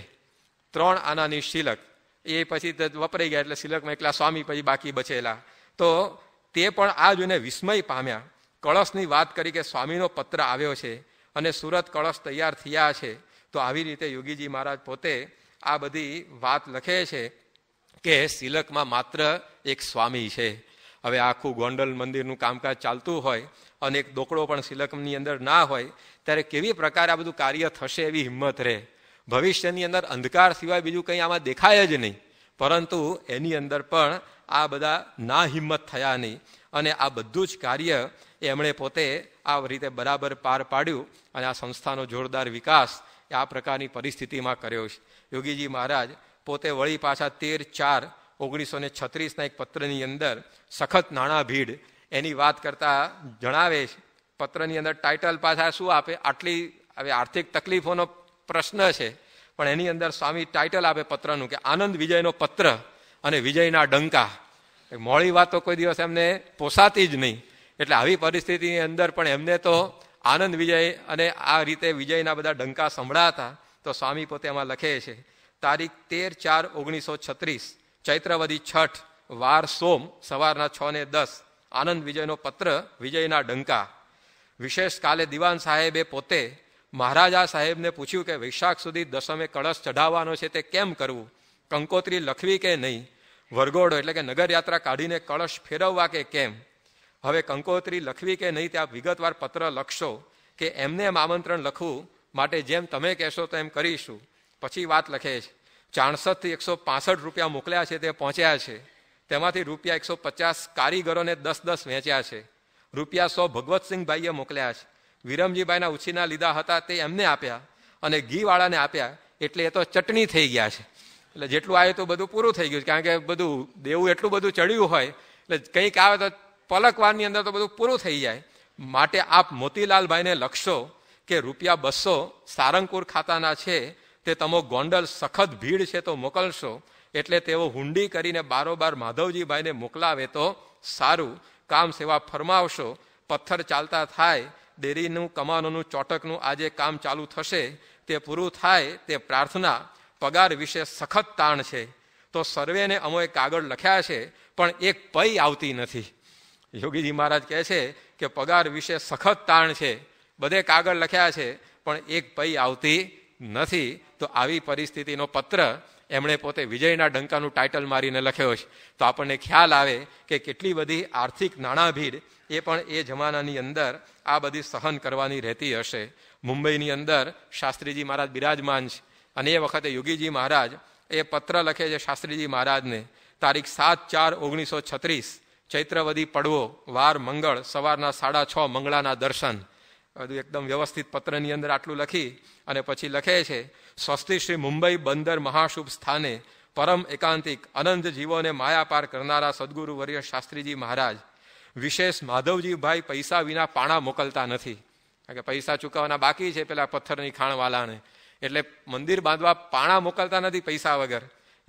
ત્રણ આનાની સિલક એ પછી વપરાઈ ગયા એટલે શિલકમાં એકલા સ્વામી પછી બાકી બચેલા તો તે પણ આ જોઈને વિસ્મય પામ્યા કળશની વાત કરી કે સ્વામીનો પત્ર આવ્યો છે અને સુરત કળશ તૈયાર થયા છે તો આવી રીતે યોગીજી મહારાજ પોતે આ બધી વાત લખે છે કે સિલકમાં માત્ર એક સ્વામી છે હવે આખું ગોંડલ મંદિરનું કામકાજ ચાલતું હોય અને એક દોકડો પણ સિલકની અંદર ના હોય ત્યારે કેવી પ્રકારે આ બધું કાર્ય થશે એવી હિંમત રહે ભવિષ્યની અંદર અંધકાર સિવાય બીજું કંઈ આમાં દેખાય જ નહીં પરંતુ એની અંદર પણ આ બધા ના હિંમત થયા નહીં અને આ બધું જ કાર્ય એમણે પોતે આ રીતે બરાબર પાર પાડ્યું અને આ સંસ્થાનો જોરદાર વિકાસ આ પ્રકારની પરિસ્થિતિમાં કર્યો છે યોગીજી મહારાજ પોતે વળી પાછા તેર ચાર ઓગણીસો ને છત્રીસના એક પત્રની અંદર સખત નાણાં ભીડ એની વાત કરતા જણાવે છે પત્રની અંદર ટાઇટલ પાછા શું આપે આટલી હવે આર્થિક તકલીફોનો પ્રશ્ન છે પણ એની અંદર સ્વામી ટાઇટલ આપે પત્રનું કે આનંદ વિજયનો પત્ર અને વિજયના ડંકા મોડી તો કોઈ દિવસ એમને પોસાતી જ નહીં એટલે આવી પરિસ્થિતિની અંદર પણ એમને તો આનંદ વિજય અને આ રીતે વિજયના બધા ડંકા સંભળાતા તો સ્વામી પોતે એમાં લખે છે તારીખ તેર ચાર ઓગણીસો છત્રીસ ચૈત્રવદી છઠ વાર સોમ સવારના છ ને દસ આનંદ વિજયનો પત્ર વિજયના ડંકા વિશેષ કાલે દિવાન સાહેબે પોતે મહારાજા સાહેબને પૂછ્યું કે વૈશાખ સુધી દશમે કળશ ચઢાવવાનો છે તે કેમ કરવું કંકોત્રી લખવી કે નહીં વરગોડો એટલે કે નગરયાત્રા કાઢીને કળશ ફેરવવા કે કેમ હવે કંકોત્રી લખવી કે નહીં ત્યાં વિગતવાર પત્ર લખશો કે એમને એમ આમંત્રણ લખવું માટે જેમ તમે કહેશો તો એમ કરીશું પછી વાત લખે છે ચાણસઠથી એકસો પાસઠ રૂપિયા મોકલ્યા છે તે પહોંચ્યા છે તેમાંથી રૂપિયા એકસો પચાસ કારીગરોને દસ દસ વેચ્યા છે રૂપિયા સો ભગવતસિંહભાઈએ મોકલ્યા છે વિરમજીભાઈના ઉછીના લીધા હતા તે એમને આપ્યા અને ઘીવાળાને આપ્યા એટલે એ તો ચટણી થઈ ગયા છે એટલે જેટલું આવે તો બધું પૂરું થઈ ગયું કારણ કે બધું દેવું એટલું બધું ચડ્યું હોય એટલે કંઈક આવે તો પલકવારની અંદર તો બધું પૂરું થઈ જાય માટે આપ મોતીલાલભાઈને લખશો કે રૂપિયા બસો સારંગપુર ખાતાના છે તે તમો ગોંડલ સખત ભીડ છે તો મોકલશો એટલે તેઓ હુંડી કરીને બારોબાર માધવજીભાઈને મોકલાવે તો સારું કામ સેવા ફરમાવશો પથ્થર ચાલતા થાય ડેરીનું કમાનોનું ચોટકનું આજે કામ ચાલુ થશે તે પૂરું થાય તે પ્રાર્થના પગાર વિશે સખત તાણ છે તો સર્વેને અમોએ કાગળ લખ્યા છે પણ એક પૈ આવતી નથી યોગીજી મહારાજ કહે છે કે પગાર વિશે સખત તાણ છે બધે કાગળ લખ્યા છે પણ એક પૈ આવતી નથી તો આવી પરિસ્થિતિનો પત્ર એમણે પોતે વિજયના ડંકાનું ટાઇટલ મારીને લખ્યો છે તો આપણને ખ્યાલ આવે કે કેટલી બધી આર્થિક નાણાભીડ એ પણ એ જમાનાની અંદર આ બધી સહન કરવાની રહેતી હશે મુંબઈની અંદર શાસ્ત્રીજી મહારાજ બિરાજમાન છે અને એ વખતે યોગીજી મહારાજ એ પત્ર લખે છે શાસ્ત્રીજી મહારાજને તારીખ સાત ચાર ઓગણીસો છત્રીસ ચૈત્રવદી પડવો વાર મંગળ સવારના સાડા છ મંગળાના દર્શન બધું એકદમ વ્યવસ્થિત પત્રની અંદર આટલું લખી અને પછી લખે છે સ્વસ્તિ શ્રી મુંબઈ બંદર મહાશુભ સ્થાને પરમ એકાંતિક અનંત જીવોને માયાપાર કરનારા સદગુરુ વર્ય શાસ્ત્રીજી મહારાજ વિશેષ માધવજીભાઈ પૈસા વિના પાણા મોકલતા નથી કારણ કે પૈસા ચૂકવવાના બાકી છે પેલા પથ્થરની ખાણવાલાને એટલે મંદિર બાંધવા પાણા મોકલતા નથી પૈસા વગર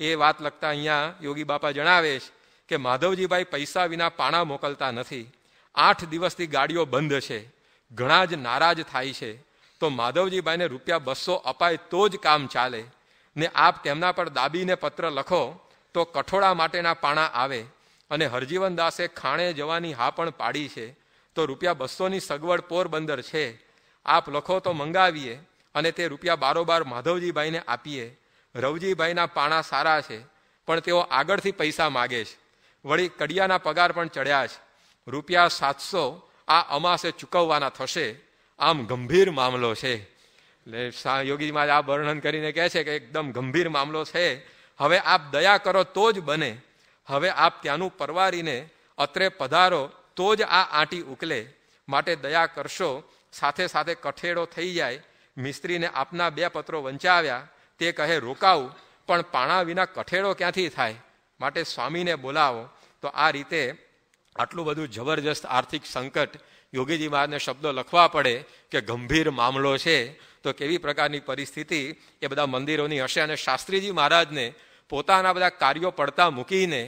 એ વાત લગતા અહીંયા યોગી બાપા જણાવે છે કે માધવજીભાઈ પૈસા વિના પાણા મોકલતા નથી આઠ દિવસથી ગાડીઓ બંધ છે ઘણા જ નારાજ થાય છે તો માધવજીબાઈને રૂપિયા બસો અપાય તો જ કામ ચાલે ને આપ તેમના પર દાબીને પત્ર લખો તો કઠોળા માટેના પાણા આવે અને હરજીવન દાસે ખાણે જવાની હા પણ પાડી છે તો રૂપિયા બસોની સગવડ પોરબંદર છે આપ લખો તો મંગાવીએ અને તે રૂપિયા બારોબાર માધવજીભાઈને આપીએ રવજીભાઈના પાણા સારા છે પણ તેઓ આગળથી પૈસા માગે છે વળી કડિયાના પગાર પણ ચડ્યા છે રૂપિયા સાતસો આ અમાસે ચૂકવવાના થશે આમ ગંભીર મામલો છે એટલે યોગી મહારાજ આ વર્ણન કરીને કહે છે કે એકદમ ગંભીર મામલો છે હવે આપ દયા કરો તો જ બને હવે આપ ત્યાંનું પરવારીને અત્રે પધારો તો જ આ આંટી ઉકલે માટે દયા કરશો સાથે સાથે કઠેડો થઈ જાય મિસ્ત્રીને આપના બે પત્રો વંચાવ્યા તે કહે રોકાવું પણ પાણા વિના કઠેડો ક્યાંથી થાય માટે સ્વામીને બોલાવો તો આ રીતે આટલું બધું જબરજસ્ત આર્થિક સંકટ યોગીજી મહારાજને શબ્દો લખવા પડે કે ગંભીર મામલો છે તો કેવી પ્રકારની પરિસ્થિતિ એ બધા મંદિરોની હશે અને શાસ્ત્રીજી મહારાજને પોતાના બધા કાર્યો પડતા મૂકીને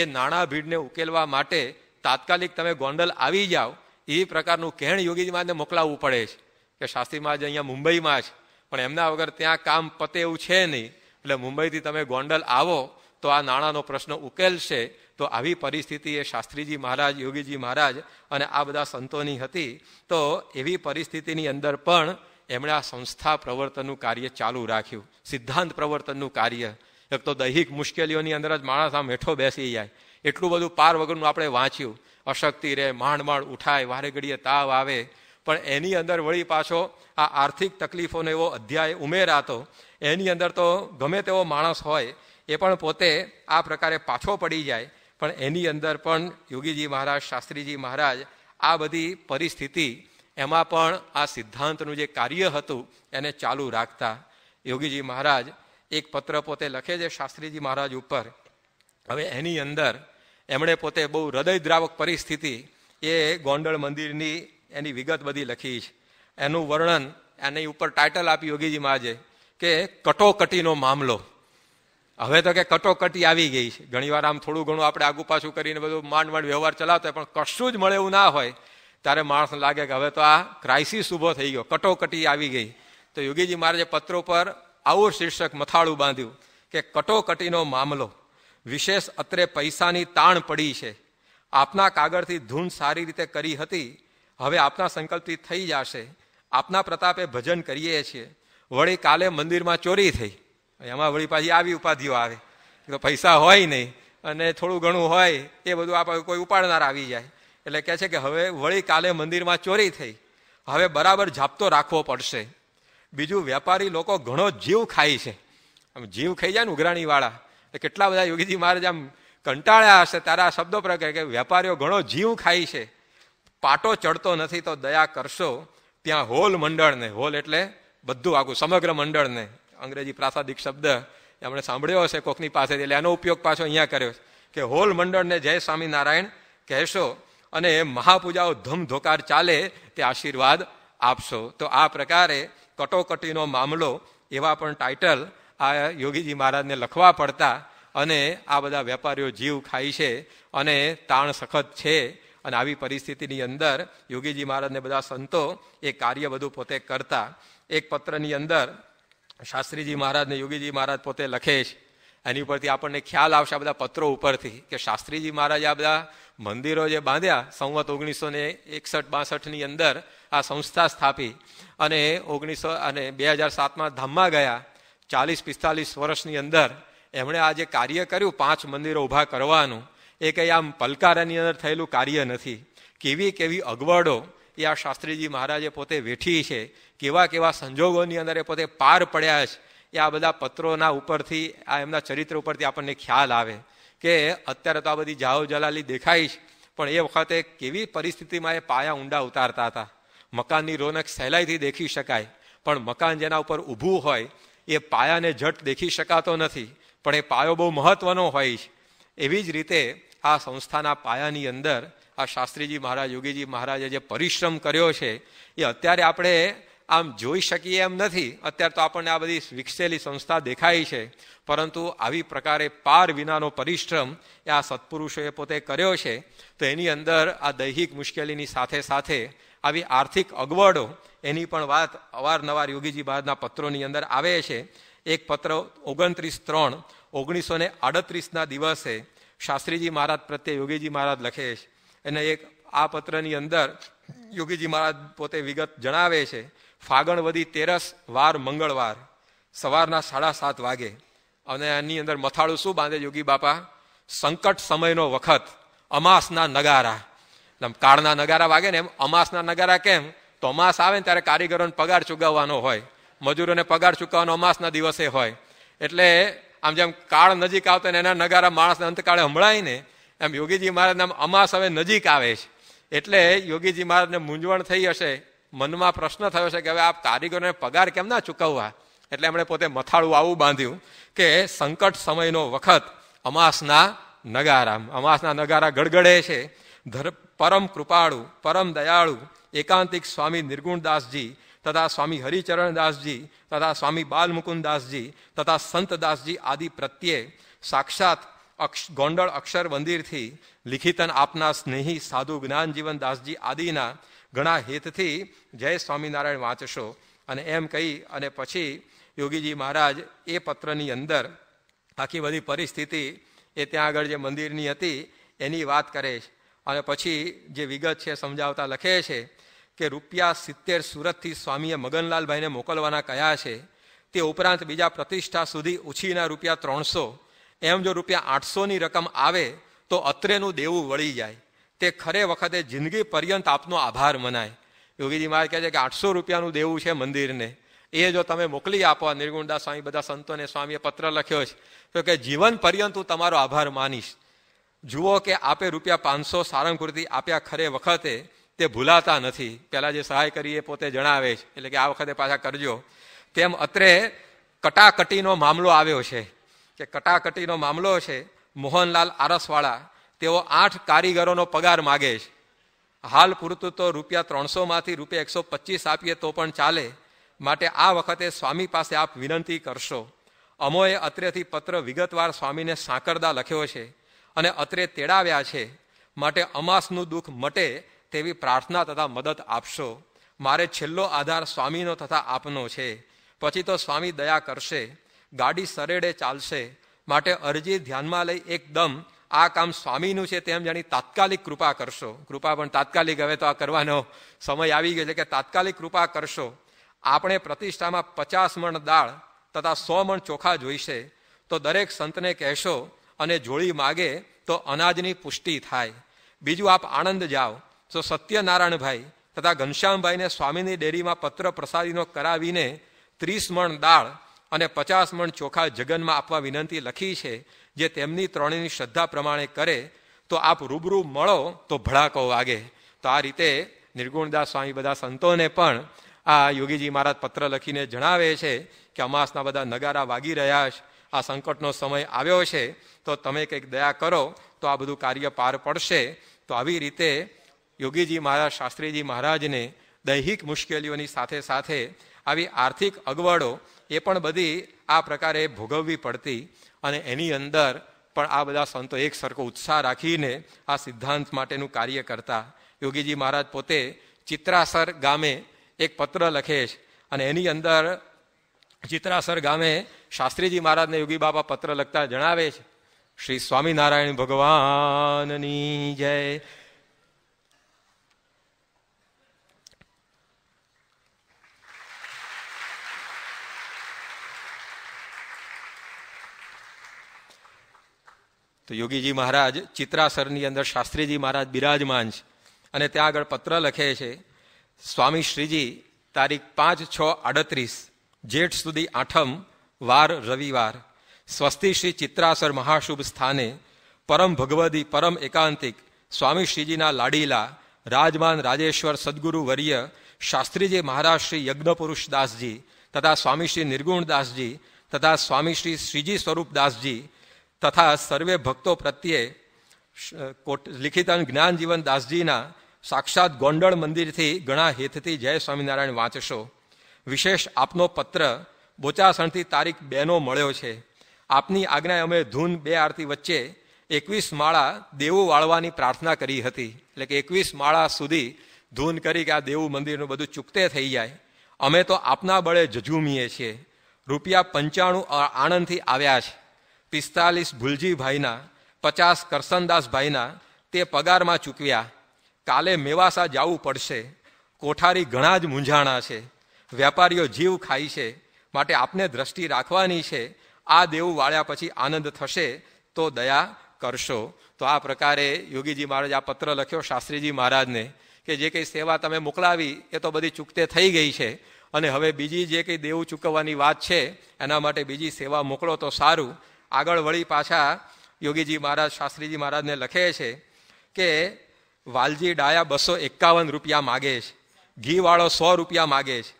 એ નાણાં ભીડને ઉકેલવા માટે તાત્કાલિક તમે ગોંડલ આવી જાઓ એ પ્રકારનું કહેણ યોગીજી મહારાજને મોકલાવવું પડે છે કે શાસ્ત્રી મહારાજ અહીંયા મુંબઈમાં જ પણ એમના વગર ત્યાં કામ પતે એવું છે નહીં એટલે મુંબઈથી તમે ગોંડલ આવો તો આ નાણાંનો પ્રશ્ન ઉકેલશે તો આવી પરિસ્થિતિ એ શાસ્ત્રીજી મહારાજ યોગીજી મહારાજ અને આ બધા સંતોની હતી તો એવી પરિસ્થિતિની અંદર પણ એમણે આ સંસ્થા પ્રવર્તનનું કાર્ય ચાલુ રાખ્યું સિદ્ધાંત પ્રવર્તનનું કાર્ય એક તો દૈહિક મુશ્કેલીઓની અંદર જ માણસ આમ હેઠો બેસી જાય એટલું બધું પાર વગરનું આપણે વાંચ્યું અશક્તિ રહે માંડ માંડ ઉઠાય વારે ઘડીએ તાવ આવે પણ એની અંદર વળી પાછો આ આર્થિક તકલીફોનો એવો અધ્યાય ઉમેરાતો એની અંદર તો ગમે તેવો માણસ હોય એ પણ પોતે આ પ્રકારે પાછો પડી જાય પણ એની અંદર પણ યોગીજી મહારાજ શાસ્ત્રીજી મહારાજ આ બધી પરિસ્થિતિ એમાં પણ આ સિદ્ધાંતનું જે કાર્ય હતું એને ચાલુ રાખતા યોગીજી મહારાજ એક પત્ર પોતે લખે છે શાસ્ત્રીજી મહારાજ ઉપર હવે એની અંદર એમણે પોતે બહુ હૃદયદ્રાવક પરિસ્થિતિ એ ગોંડળ મંદિરની એની વિગત બધી લખી છે એનું વર્ણન એની ઉપર ટાઇટલ આપી યોગીજી મહારાજે કે કટોકટીનો મામલો હવે તો કે કટોકટી આવી ગઈ છે ઘણીવાર આમ થોડું ઘણું આપણે આગુ પાછું કરીને બધું માંડ માંડ વ્યવહાર ચલાવતો હોય પણ કશું જ મળે એવું ના હોય ત્યારે માણસને લાગે કે હવે તો આ ક્રાઇસિસ ઊભો થઈ ગયો કટોકટી આવી ગઈ તો યોગીજી મહારાજે પત્રો પર આવું શીર્ષક મથાળું બાંધ્યું કે કટોકટીનો મામલો વિશેષ અત્રે પૈસાની તાણ પડી છે આપના કાગળથી ધૂન સારી રીતે કરી હતી હવે આપના સંકલ્પથી થઈ જશે આપના પ્રતાપે ભજન કરીએ છીએ વળી કાલે મંદિરમાં ચોરી થઈ એમાં વળી પાછી આવી ઉપાધિઓ આવે તો પૈસા હોય નહીં અને થોડું ઘણું હોય એ બધું આ કોઈ ઉપાડનાર આવી જાય એટલે કહે છે કે હવે વળી કાલે મંદિરમાં ચોરી થઈ હવે બરાબર જાપતો રાખવો પડશે બીજું વેપારી લોકો ઘણો જીવ ખાય છે આમ જીવ ખાઈ જાય ને ઉઘરાણીવાળા એ કેટલા બધા યોગીજી મહારાજ આમ કંટાળ્યા હશે તારા આ શબ્દો પ્રકાર કે વેપારીઓ ઘણો જીવ ખાય છે પાટો ચડતો નથી તો દયા કરશો ત્યાં હોલ મંડળને હોલ એટલે બધું આખું સમગ્ર મંડળને અંગ્રેજી પ્રાસાદિક શબ્દ એમણે સાંભળ્યો હશે કોકની પાસે એટલે એનો ઉપયોગ પાછો અહીંયા કર્યો કે હોલ મંડળને જય સ્વામિનારાયણ કહેશો અને મહાપૂજાઓ ધમધોકાર ચાલે તે આશીર્વાદ આપશો તો આ પ્રકારે કટોકટીનો મામલો એવા પણ ટાઇટલ આ યોગીજી મહારાજને લખવા પડતા અને આ બધા વેપારીઓ જીવ ખાય છે અને તાણ સખત છે અને આવી પરિસ્થિતિની અંદર યોગીજી મહારાજને બધા સંતો એ કાર્ય બધું પોતે કરતા એક પત્રની અંદર શાસ્ત્રીજી મહારાજને યોગીજી મહારાજ પોતે લખે છે એની ઉપરથી આપણને ખ્યાલ આવશે આ બધા પત્રો ઉપરથી કે શાસ્ત્રીજી મહારાજ આ બધા મંદિરો જે બાંધ્યા સંવત ઓગણીસો ને એકસઠ બાસઠની અંદર આ સંસ્થા સ્થાપી અને ઓગણીસો અને બે હજાર સાતમાં ધામમાં ગયા ચાલીસ પિસ્તાલીસ વર્ષની અંદર એમણે આ જે કાર્ય કર્યું પાંચ મંદિરો ઊભા કરવાનું એ કંઈ આમ પલકારાની અંદર થયેલું કાર્ય નથી કેવી કેવી અગવડો એ આ શાસ્ત્રીજી મહારાજે પોતે વેઠી છે કેવા કેવા સંજોગોની અંદર એ પોતે પાર પડ્યા છે એ આ બધા પત્રોના ઉપરથી આ એમના ચરિત્ર ઉપરથી આપણને ખ્યાલ આવે કે અત્યારે તો આ બધી જાઓ જલાલી દેખાય છે પણ એ વખતે કેવી પરિસ્થિતિમાં એ પાયા ઊંડા ઉતારતા હતા મકાનની રોનક સહેલાઈથી દેખી શકાય પણ મકાન જેના ઉપર ઊભું હોય એ પાયાને ઝટ દેખી શકાતો નથી પણ એ પાયો બહુ મહત્વનો હોય છે એવી જ રીતે આ સંસ્થાના પાયાની અંદર આ શાસ્ત્રીજી મહારાજ યોગીજી મહારાજે જે પરિશ્રમ કર્યો છે એ અત્યારે આપણે આમ જોઈ શકીએ એમ નથી અત્યારે તો આપણને આ બધી વિકસેલી સંસ્થા દેખાય છે પરંતુ આવી પ્રકારે પાર વિનાનો પરિશ્રમ એ આ સત્પુરુષોએ પોતે કર્યો છે તો એની અંદર આ દૈહિક મુશ્કેલીની સાથે સાથે આવી આર્થિક અગવડો એની પણ વાત અવારનવાર યોગીજી બાદના પત્રોની અંદર આવે છે એક પત્ર ઓગણત્રીસ ત્રણ ઓગણીસો ને આડત્રીસના દિવસે શાસ્ત્રીજી મહારાજ પ્રત્યે યોગીજી મહારાજ લખે છે અને એક આ પત્રની અંદર યોગીજી મહારાજ પોતે વિગત જણાવે છે ફાગણ વધી તેરસ વાર મંગળવાર સવારના સાડા સાત વાગે અને એની અંદર મથાળું શું બાંધે યોગી બાપા સંકટ સમયનો વખત અમાસના નગારા આમ કાળના નગારા વાગે ને એમ અમાસના નગારા કેમ તો અમાસ આવે ને ત્યારે કારીગરોને પગાર ચૂકવવાનો હોય મજૂરોને પગાર ચૂકવવાનો અમાસના દિવસે હોય એટલે આમ જેમ કાળ નજીક આવતો ને એના નગારા માણસને અંતકાળે સંભળાય ને એમ યોગીજી આમ અમાસ હવે નજીક આવે છે એટલે યોગીજી મહારાજને મૂંઝવણ થઈ હશે મનમાં પ્રશ્ન થયો છે કે હવે આપ કારીગરોને પગાર કેમ ના ચૂકવવા એટલે એમણે પોતે મથાળું આવું બાંધ્યું કે સંકટ સમયનો વખત અમાસના નગારામ અમાસના નગારા ગડગડે છે ધર પરમ કૃપાળુ પરમ દયાળુ એકાંતિક સ્વામી નિર્ગુણદાસજી તથા સ્વામી હરિચરણદાસજી તથા સ્વામી બાલમુકુંદાસજી તથા સંતદાસજી આદિ પ્રત્યે સાક્ષાત અક્ષ ગોંડળ અક્ષર મંદિરથી લિખિતન આપના સ્નેહી સાધુ જ્ઞાન જ્ઞાનજીવનદાસજી આદિના ઘણા હિતથી જય સ્વામિનારાયણ વાંચશો અને એમ કહી અને પછી યોગીજી મહારાજ એ પત્રની અંદર આખી બધી પરિસ્થિતિ એ ત્યાં આગળ જે મંદિરની હતી એની વાત કરે છે અને પછી જે વિગત છે સમજાવતા લખે છે કે રૂપિયા સિત્તેર સુરતથી સ્વામીએ મગનલાલભાઈને મોકલવાના કયા છે તે ઉપરાંત બીજા પ્રતિષ્ઠા સુધી ઉછીના રૂપિયા ત્રણસો એમ જો રૂપિયા આઠસોની રકમ આવે તો અત્રેનું દેવું વળી જાય તે ખરે વખતે જિંદગી પર્યંત આપનો આભાર મનાય યોગીજી મહારાજ કહે છે કે આઠસો રૂપિયાનું દેવું છે મંદિરને એ જો તમે મોકલી આપો આ સ્વામી બધા સંતોને સ્વામીએ પત્ર લખ્યો છે તો કે જીવન પર્યંત હું તમારો આભાર માનીશ જુઓ કે આપે રૂપિયા પાંચસો સારંગપુરથી આપ્યા ખરે વખતે તે ભૂલાતા નથી પહેલાં જે સહાય કરી એ પોતે જણાવે છે એટલે કે આ વખતે પાછા કરજો તેમ અત્રે કટાકટીનો મામલો આવ્યો છે કે કટાકટીનો મામલો છે મોહનલાલ આરસવાળા તેઓ આઠ કારીગરોનો પગાર માગે છે હાલ પૂરતું તો રૂપિયા ત્રણસોમાંથી રૂપિયા એકસો પચીસ આપીએ તો પણ ચાલે માટે આ વખતે સ્વામી પાસે આપ વિનંતી કરશો અમોએ અત્રેથી પત્ર વિગતવાર સ્વામીને સાંકરદા લખ્યો છે અને અત્રે તેડાવ્યા છે માટે અમાસનું દુઃખ મટે તેવી પ્રાર્થના તથા મદદ આપશો મારે છેલ્લો આધાર સ્વામીનો તથા આપનો છે પછી તો સ્વામી દયા કરશે ગાડી સરેડે ચાલશે માટે અરજી ધ્યાનમાં લઈ એકદમ આ કામ સ્વામીનું છે તેમ જાણી તાત્કાલિક કૃપા કરશો કૃપા પણ તાત્કાલિક હવે તો આ કરવાનો સમય આવી ગયો છે કે તાત્કાલિક કૃપા કરશો આપણે પ્રતિષ્ઠામાં પચાસ મણ દાળ તથા સો મણ ચોખા જોઈશે તો દરેક સંતને કહેશો અને જોડી માગે તો અનાજની પુષ્ટિ થાય બીજું આપ આણંદ જાઓ તો સત્યનારાયણભાઈ તથા ઘનશ્યામભાઈને સ્વામીની ડેરીમાં પત્ર પ્રસાદીનો કરાવીને ત્રીસ મણ દાળ અને પચાસ મણ ચોખા જગનમાં આપવા વિનંતી લખી છે જે તેમની ત્રણેયની શ્રદ્ધા પ્રમાણે કરે તો આપ રૂબરૂ મળો તો ભડાકો વાગે તો આ રીતે નિર્ગુણદાસ સ્વામી બધા સંતોને પણ આ યોગીજી મહારાજ પત્ર લખીને જણાવે છે કે અમાસના બધા નગારા વાગી રહ્યા છે આ સંકટનો સમય આવ્યો છે તો તમે કંઈક દયા કરો તો આ બધું કાર્ય પાર પડશે તો આવી રીતે યોગીજી મહારાજ શાસ્ત્રીજી મહારાજને દૈહિક મુશ્કેલીઓની સાથે સાથે આવી આર્થિક અગવડો એ પણ બધી આ પ્રકારે ભોગવવી પડતી અને એની અંદર પણ આ બધા સંતો એક સરખો ઉત્સાહ રાખીને આ સિદ્ધાંત માટેનું કાર્ય કરતા યોગીજી મહારાજ પોતે ચિત્રાસર ગામે એક પત્ર લખે છે અને એની અંદર ચિત્રાસર ગામે શાસ્ત્રીજી મહારાજને યોગી બાબા પત્ર લખતા જણાવે છે શ્રી સ્વામિનારાયણ ભગવાનની જય તો યોગીજી મહારાજ ચિત્રાસરની અંદર શાસ્ત્રીજી મહારાજ બિરાજમાન છે અને ત્યાં આગળ પત્ર લખે છે સ્વામી શ્રીજી તારીખ પાંચ છ આડત્રીસ જેઠ સુધી આઠમ વાર રવિવાર સ્વસ્તિ શ્રી ચિત્રાસર મહાશુભ સ્થાને પરમ ભગવદી પરમ એકાંતિક સ્વામી શ્રીજીના લાડીલા રાજમાન રાજેશ્વર સદગુરુ વર્ય શાસ્ત્રીજી મહારાજ શ્રી યજ્ઞપુરુષ દાસજી તથા સ્વામી શ્રી નિર્ગુણદાસજી તથા સ્વામી શ્રી શ્રીજી સ્વરૂપદાસજી તથા સર્વે ભક્તો પ્રત્યે કોટ લિખિતાન જ્ઞાનજીવન દાસજીના સાક્ષાત ગોંડળ મંદિરથી ઘણા હેતથી જય સ્વામિનારાયણ વાંચશો વિશેષ આપનો પત્ર બોચાસણથી તારીખ બેનો મળ્યો છે આપની આજ્ઞાએ અમે ધૂન બે આરતી વચ્ચે એકવીસ માળા દેવું વાળવાની પ્રાર્થના કરી હતી એટલે કે એકવીસ માળા સુધી ધૂન કરી કે આ દેવું મંદિરનું બધું ચૂકતે થઈ જાય અમે તો આપના બળે જજુમીએ છીએ રૂપિયા પંચાણું આણંદથી આવ્યા છે પિસ્તાલીસ ભુલજીભાઈના પચાસ કરસનદાસભાઈના તે પગારમાં ચૂકવ્યા કાલે મેવાસા જવું પડશે કોઠારી ઘણા જ મૂંઝાણા છે વેપારીઓ જીવ ખાય છે માટે આપને દ્રષ્ટિ રાખવાની છે આ દેવું વાળ્યા પછી આનંદ થશે તો દયા કરશો તો આ પ્રકારે યોગીજી મહારાજ આ પત્ર લખ્યો શાસ્ત્રીજી મહારાજને કે જે કંઈ સેવા તમે મોકલાવી એ તો બધી ચૂકતે થઈ ગઈ છે અને હવે બીજી જે કંઈ દેવું ચૂકવવાની વાત છે એના માટે બીજી સેવા મોકલો તો સારું આગળ વળી પાછા યોગીજી મહારાજ શાસ્ત્રીજી મહારાજને લખે છે કે વાલજી ડાયા બસો એકાવન રૂપિયા માગે છે ઘીવાળો સો રૂપિયા માગે છે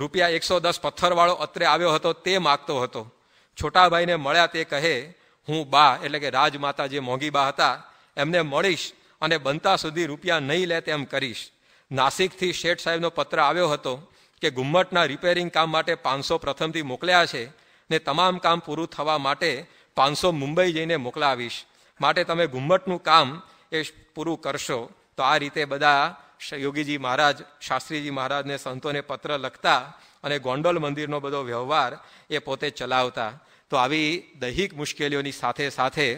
રૂપિયા એકસો દસ પથ્થરવાળો અત્રે આવ્યો હતો તે માગતો હતો છોટાભાઈને મળ્યા તે કહે હું બા એટલે કે રાજમાતા જે મોંઘી બા હતા એમને મળીશ અને બનતા સુધી રૂપિયા નહીં લે તેમ કરીશ નાસિકથી શેઠ સાહેબનો પત્ર આવ્યો હતો કે ગુમ્મટના રિપેરિંગ કામ માટે પાંચસો પ્રથમથી મોકલ્યા છે ને તમામ કામ પૂરું થવા માટે પાંચસો મુંબઈ જઈને મોકલાવીશ માટે તમે ઘુમ્મટનું કામ એ પૂરું કરશો તો આ રીતે બધા યોગીજી મહારાજ શાસ્ત્રીજી મહારાજને સંતોને પત્ર લખતા અને ગોંડલ મંદિરનો બધો વ્યવહાર એ પોતે ચલાવતા તો આવી દૈહિક મુશ્કેલીઓની સાથે સાથે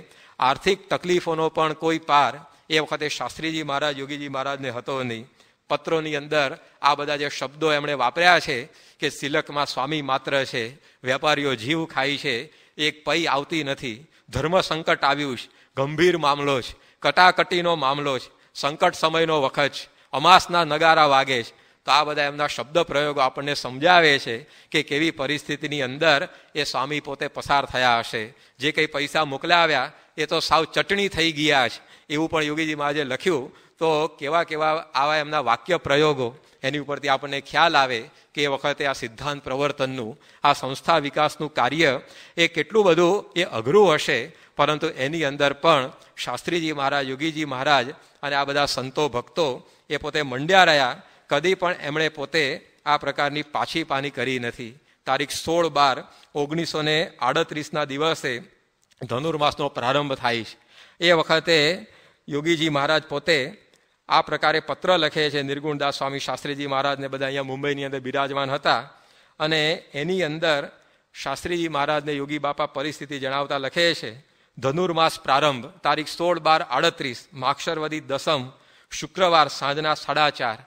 આર્થિક તકલીફોનો પણ કોઈ પાર એ વખતે શાસ્ત્રીજી મહારાજ યોગીજી મહારાજને હતો નહીં પત્રોની અંદર આ બધા જે શબ્દો એમણે વાપર્યા છે કે સિલકમાં સ્વામી માત્ર છે વેપારીઓ જીવ ખાય છે એક પૈ આવતી નથી ધર્મ સંકટ આવ્યું છે ગંભીર મામલો છે કટાકટીનો મામલો છે સંકટ સમયનો વખત છે અમાસના નગારા વાગે છે તો આ બધા એમના શબ્દ પ્રયોગો આપણને સમજાવે છે કે કેવી પરિસ્થિતિની અંદર એ સ્વામી પોતે પસાર થયા હશે જે કંઈ પૈસા મોકલાવ્યા એ તો સાવ ચટણી થઈ ગયા છે એવું પણ યોગીજી મહારાજે લખ્યું તો કેવા કેવા આવા એમના વાક્ય પ્રયોગો એની ઉપરથી આપણને ખ્યાલ આવે કે એ વખતે આ સિદ્ધાંત પ્રવર્તનનું આ સંસ્થા વિકાસનું કાર્ય એ કેટલું બધું એ અઘરું હશે પરંતુ એની અંદર પણ શાસ્ત્રીજી મહારાજ યોગીજી મહારાજ અને આ બધા સંતો ભક્તો એ પોતે મંડ્યા રહ્યા કદી પણ એમણે પોતે આ પ્રકારની પાછી પાની કરી નથી તારીખ સોળ બાર ઓગણીસો ને આડત્રીસના દિવસે ધનુર્માસનો પ્રારંભ થાય છે એ વખતે યોગીજી મહારાજ પોતે આ પ્રકારે પત્ર લખે છે નિર્ગુણદાસ સ્વામી શાસ્ત્રીજી મહારાજને બધા અહીંયા મુંબઈની અંદર બિરાજમાન હતા અને એની અંદર શાસ્ત્રીજી મહારાજને યોગી બાપા પરિસ્થિતિ જણાવતા લખે છે ધનુર્માસ પ્રારંભ તારીખ સોળ બાર આડત્રીસ માક્ષરવદી દસમ શુક્રવાર સાંજના સાડા ચાર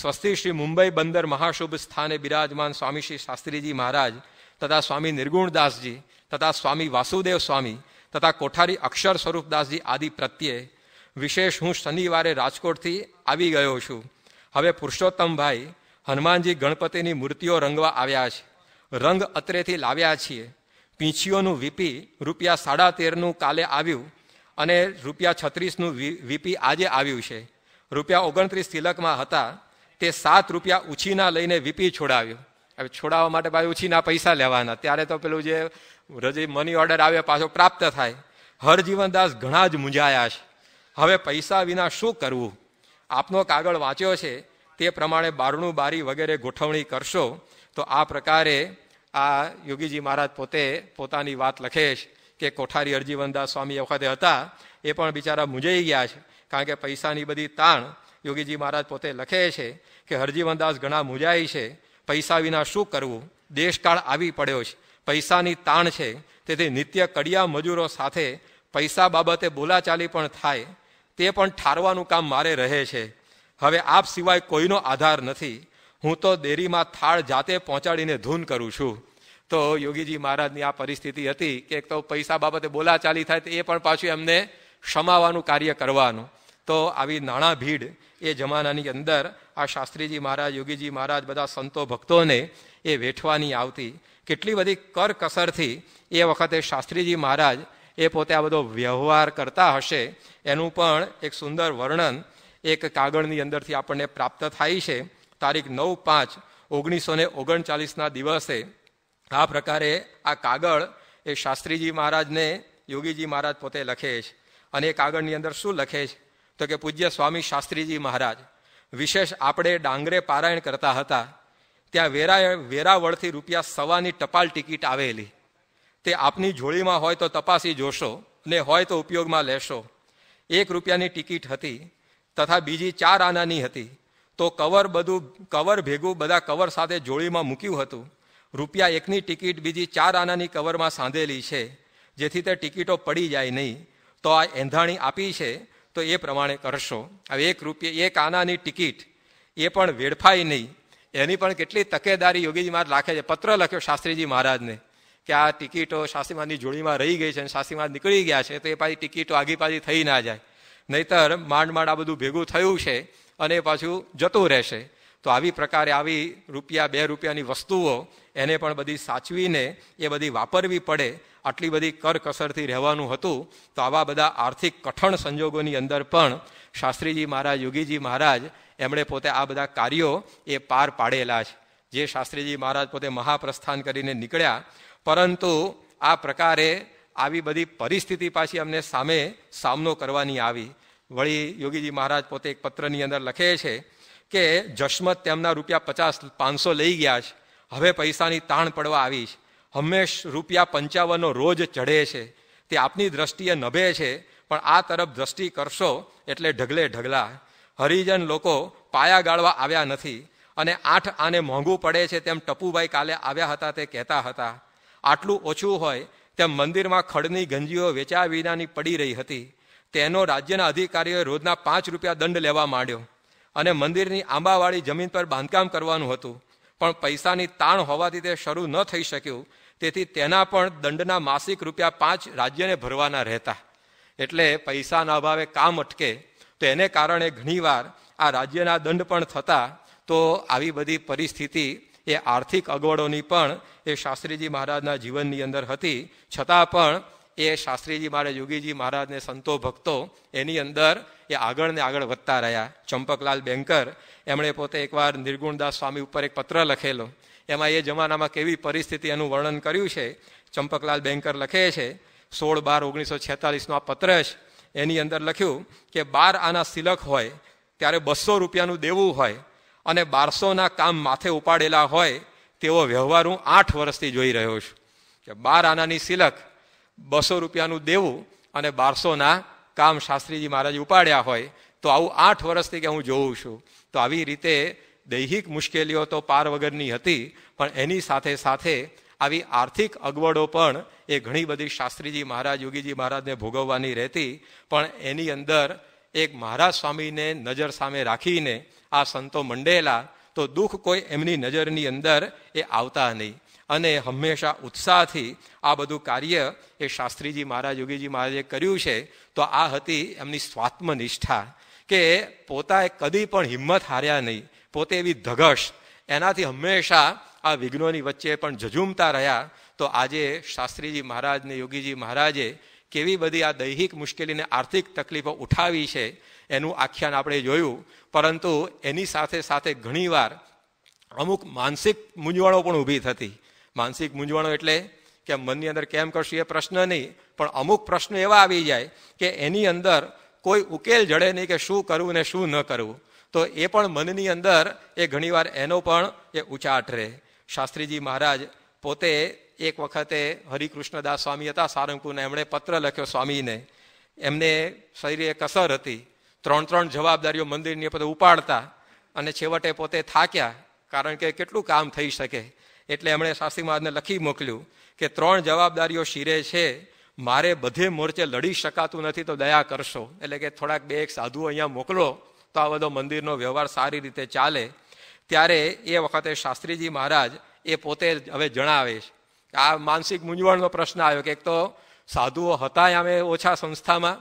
સ્વસ્તી શ્રી મુંબઈ બંદર મહાશુભ સ્થાને બિરાજમાન સ્વામી શ્રી શાસ્ત્રીજી મહારાજ તથા સ્વામી નિર્ગુણદાસજી તથા સ્વામી વાસુદેવ સ્વામી તથા કોઠારી અક્ષર સ્વરૂપદાસજી આદિ પ્રત્યે વિશેષ હું શનિવારે રાજકોટથી આવી ગયો છું હવે પુરુષોત્તમભાઈ હનુમાનજી ગણપતિની મૂર્તિઓ રંગવા આવ્યા છે રંગ અત્રેથી લાવ્યા છીએ પીંછીઓનું વીપી રૂપિયા સાડા તેરનું કાલે આવ્યું અને રૂપિયા છત્રીસનું વીપી આજે આવ્યું છે રૂપિયા ઓગણત્રીસ તિલકમાં હતા તે સાત રૂપિયા ઉછીના લઈને વીપી છોડાવ્યું હવે છોડાવવા માટે ભાઈ ઉછીના પૈસા લેવાના ત્યારે તો પેલું જે રજી મની ઓર્ડર આવે પાછો પ્રાપ્ત થાય હરજીવનદાસ ઘણા જ મૂંઝાયા છે હવે પૈસા વિના શું કરવું આપનો કાગળ વાંચ્યો છે તે પ્રમાણે બારણું બારી વગેરે ગોઠવણી કરશો તો આ પ્રકારે આ યોગીજી મહારાજ પોતે પોતાની વાત લખે છે કે કોઠારી અરજીવનદાસ સ્વામી વખતે હતા એ પણ બિચારા મૂંઝાઈ ગયા છે કારણ કે પૈસાની બધી તાણ યોગીજી મહારાજ પોતે લખે છે કે હરજીવનદાસ ઘણા મૂંઝાય છે પૈસા વિના શું કરવું દેશકાળ આવી પડ્યો છે પૈસાની તાણ છે તેથી નિત્ય કડિયા મજૂરો સાથે પૈસા બાબતે બોલાચાલી પણ થાય તે પણ ઠારવાનું કામ મારે રહે છે હવે આપ સિવાય કોઈનો આધાર નથી હું તો દેરીમાં થાળ જાતે પહોંચાડીને ધૂન કરું છું તો યોગીજી મહારાજની આ પરિસ્થિતિ હતી કે એક તો પૈસા બાબતે બોલાચાલી થાય તો એ પણ પાછું એમને ક્ષમાવાનું કાર્ય કરવાનું તો આવી નાણાં ભીડ એ જમાનાની અંદર આ શાસ્ત્રીજી મહારાજ યોગીજી મહારાજ બધા સંતો ભક્તોને એ વેઠવાની આવતી કેટલી બધી કરકસરથી એ વખતે શાસ્ત્રીજી મહારાજ એ પોતે આ બધો વ્યવહાર કરતા હશે એનું પણ એક સુંદર વર્ણન એક કાગળની અંદરથી આપણને પ્રાપ્ત થાય છે તારીખ નવ પાંચ ઓગણીસો ને ઓગણચાલીસના દિવસે આ પ્રકારે આ કાગળ એ શાસ્ત્રીજી મહારાજને યોગીજી મહારાજ પોતે લખે છે અને એ કાગળની અંદર શું લખે છે તો કે પૂજ્ય સ્વામી શાસ્ત્રીજી મહારાજ વિશેષ આપણે ડાંગરે પારાયણ કરતા હતા ત્યાં વેરા વેરાવળથી રૂપિયા સવાની ટપાલ ટિકિટ આવેલી તે આપની જોડીમાં હોય તો તપાસી જોશો ને હોય તો ઉપયોગમાં લેશો એક રૂપિયાની ટિકિટ હતી તથા બીજી ચાર આનાની હતી તો કવર બધું કવર ભેગું બધા કવર સાથે જોડીમાં મૂક્યું હતું રૂપિયા એકની ટિકિટ બીજી ચાર આનાની કવરમાં સાંધેલી છે જેથી તે ટિકિટો પડી જાય નહીં તો આ એંધાણી આપી છે તો એ પ્રમાણે કરશો હવે એક રૂપિયા એક આનાની ટિકિટ એ પણ વેડફાય નહીં એની પણ કેટલી તકેદારી યોગીજી મહારાજ રાખે છે પત્ર લખ્યો શાસ્ત્રીજી મહારાજને કે આ ટિકિટો શાસ્ત્રીમાની જોડીમાં રહી ગઈ છે અને શાસ્ત્રીમાં નીકળી ગયા છે તો એ પાછી ટિકિટો પાછી થઈ ના જાય નહીતર માંડ માંડ આ બધું ભેગું થયું છે અને પાછું જતું રહેશે તો આવી પ્રકારે આવી રૂપિયા બે રૂપિયાની વસ્તુઓ એને પણ બધી સાચવીને એ બધી વાપરવી પડે આટલી બધી કરકસરથી રહેવાનું હતું તો આવા બધા આર્થિક કઠણ સંજોગોની અંદર પણ શાસ્ત્રીજી મહારાજ યોગીજી મહારાજ એમણે પોતે આ બધા કાર્યો એ પાર પાડેલા છે જે શાસ્ત્રીજી મહારાજ પોતે મહાપ્રસ્થાન કરીને નીકળ્યા પરંતુ આ પ્રકારે આવી બધી પરિસ્થિતિ પાછી અમને સામે સામનો કરવાની આવી વળી યોગીજી મહારાજ પોતે એક પત્રની અંદર લખે છે કે જશમત તેમના રૂપિયા પચાસ પાંચસો લઈ ગયા છે હવે પૈસાની તાણ પડવા આવી છે હંમેશ રૂપિયા પંચાવનનો રોજ ચઢે છે તે આપની દ્રષ્ટિએ નભે છે પણ આ તરફ દ્રષ્ટિ કરશો એટલે ઢગલે ઢગલા હરિજન લોકો પાયા ગાળવા આવ્યા નથી અને આઠ આને મોંઘું પડે છે તેમ ટપુભાઈ કાલે આવ્યા હતા તે કહેતા હતા આટલું ઓછું હોય તેમ મંદિરમાં ખડની ગંજીઓ વેચા વિનાની પડી રહી હતી તેનો રાજ્યના અધિકારીઓએ રોજના પાંચ રૂપિયા દંડ લેવા માંડ્યો અને મંદિરની આંબાવાળી જમીન પર બાંધકામ કરવાનું હતું પણ પૈસાની તાણ હોવાથી તે શરૂ ન થઈ શક્યું તેથી તેના પણ દંડના માસિક રૂપિયા પાંચ રાજ્યને ભરવાના રહેતા એટલે પૈસાના અભાવે કામ અટકે તો એને કારણે ઘણીવાર આ રાજ્યના દંડ પણ થતા તો આવી બધી પરિસ્થિતિ એ આર્થિક અગવડોની પણ એ શાસ્ત્રીજી મહારાજના જીવનની અંદર હતી છતાં પણ એ શાસ્ત્રીજી મહારાજ યોગીજી મહારાજને સંતો ભક્તો એની અંદર એ આગળ ને આગળ વધતા રહ્યા ચંપકલાલ બેંકર એમણે પોતે એકવાર નિર્ગુણદાસ સ્વામી ઉપર એક પત્ર લખેલો એમાં એ જમાનામાં કેવી પરિસ્થિતિ એનું વર્ણન કર્યું છે ચંપકલાલ બેંકર લખે છે સોળ બાર ઓગણીસો છેતાલીસનો આ પત્ર છે એની અંદર લખ્યું કે બાર આના સિલક હોય ત્યારે બસો રૂપિયાનું દેવું હોય અને બારસોના કામ માથે ઉપાડેલા હોય તેવો વ્યવહાર હું આઠ વર્ષથી જોઈ રહ્યો છું કે બાર આનાની સિલક બસો રૂપિયાનું દેવું અને બારસોના કામ શાસ્ત્રીજી મહારાજ ઉપાડ્યા હોય તો આવું આઠ વર્ષથી કે હું જોઉં છું તો આવી રીતે દૈહિક મુશ્કેલીઓ તો પાર વગરની હતી પણ એની સાથે સાથે આવી આર્થિક અગવડો પણ એ ઘણી બધી શાસ્ત્રીજી મહારાજ યોગીજી મહારાજને ભોગવવાની રહેતી પણ એની અંદર એક મહારાજ સ્વામીને નજર સામે રાખીને આ સંતો મંડેલા તો દુઃખ કોઈ એમની નજરની અંદર એ આવતા નહીં અને હંમેશા ઉત્સાહથી આ બધું કાર્ય એ શાસ્ત્રીજી મહારાજ યોગીજી મહારાજે કર્યું છે તો આ હતી એમની સ્વાત્મનિષ્ઠા કે પોતાએ કદી પણ હિંમત હાર્યા નહીં પોતે એવી ધગશ એનાથી હંમેશા આ વિઘ્નોની વચ્ચે પણ ઝઝૂમતા રહ્યા તો આજે શાસ્ત્રીજી મહારાજ ને યોગીજી મહારાજે કેવી બધી આ દૈહિક મુશ્કેલીને આર્થિક તકલીફો ઉઠાવી છે એનું આખ્યાન આપણે જોયું પરંતુ એની સાથે સાથે ઘણીવાર અમુક માનસિક મૂંઝવણો પણ ઊભી થતી માનસિક મૂંઝવણો એટલે કે મનની અંદર કેમ કરશું એ પ્રશ્ન નહીં પણ અમુક પ્રશ્નો એવા આવી જાય કે એની અંદર કોઈ ઉકેલ જડે નહીં કે શું કરવું ને શું ન કરવું તો એ પણ મનની અંદર એ ઘણીવાર એનો પણ એ ઉચાટ રહે શાસ્ત્રીજી મહારાજ પોતે એક વખતે હરિકૃષ્ણદાસ સ્વામી હતા સારંગપુરના એમણે પત્ર લખ્યો સ્વામીને એમને શરીરે કસર હતી ત્રણ ત્રણ જવાબદારીઓ મંદિરની પોતે ઉપાડતા અને છેવટે પોતે થાક્યા કારણ કે કેટલું કામ થઈ શકે એટલે એમણે શાસ્ત્રી મહારાજને લખી મોકલ્યું કે ત્રણ જવાબદારીઓ શિરે છે મારે બધે મોરચે લડી શકાતું નથી તો દયા કરશો એટલે કે થોડાક બે એક સાધુ અહીંયા મોકલો તો આ બધો મંદિરનો વ્યવહાર સારી રીતે ચાલે ત્યારે એ વખતે શાસ્ત્રીજી મહારાજ એ પોતે હવે જણાવે છે આ માનસિક મૂંઝવણનો પ્રશ્ન આવ્યો કે એક તો સાધુઓ હતા અમે ઓછા સંસ્થામાં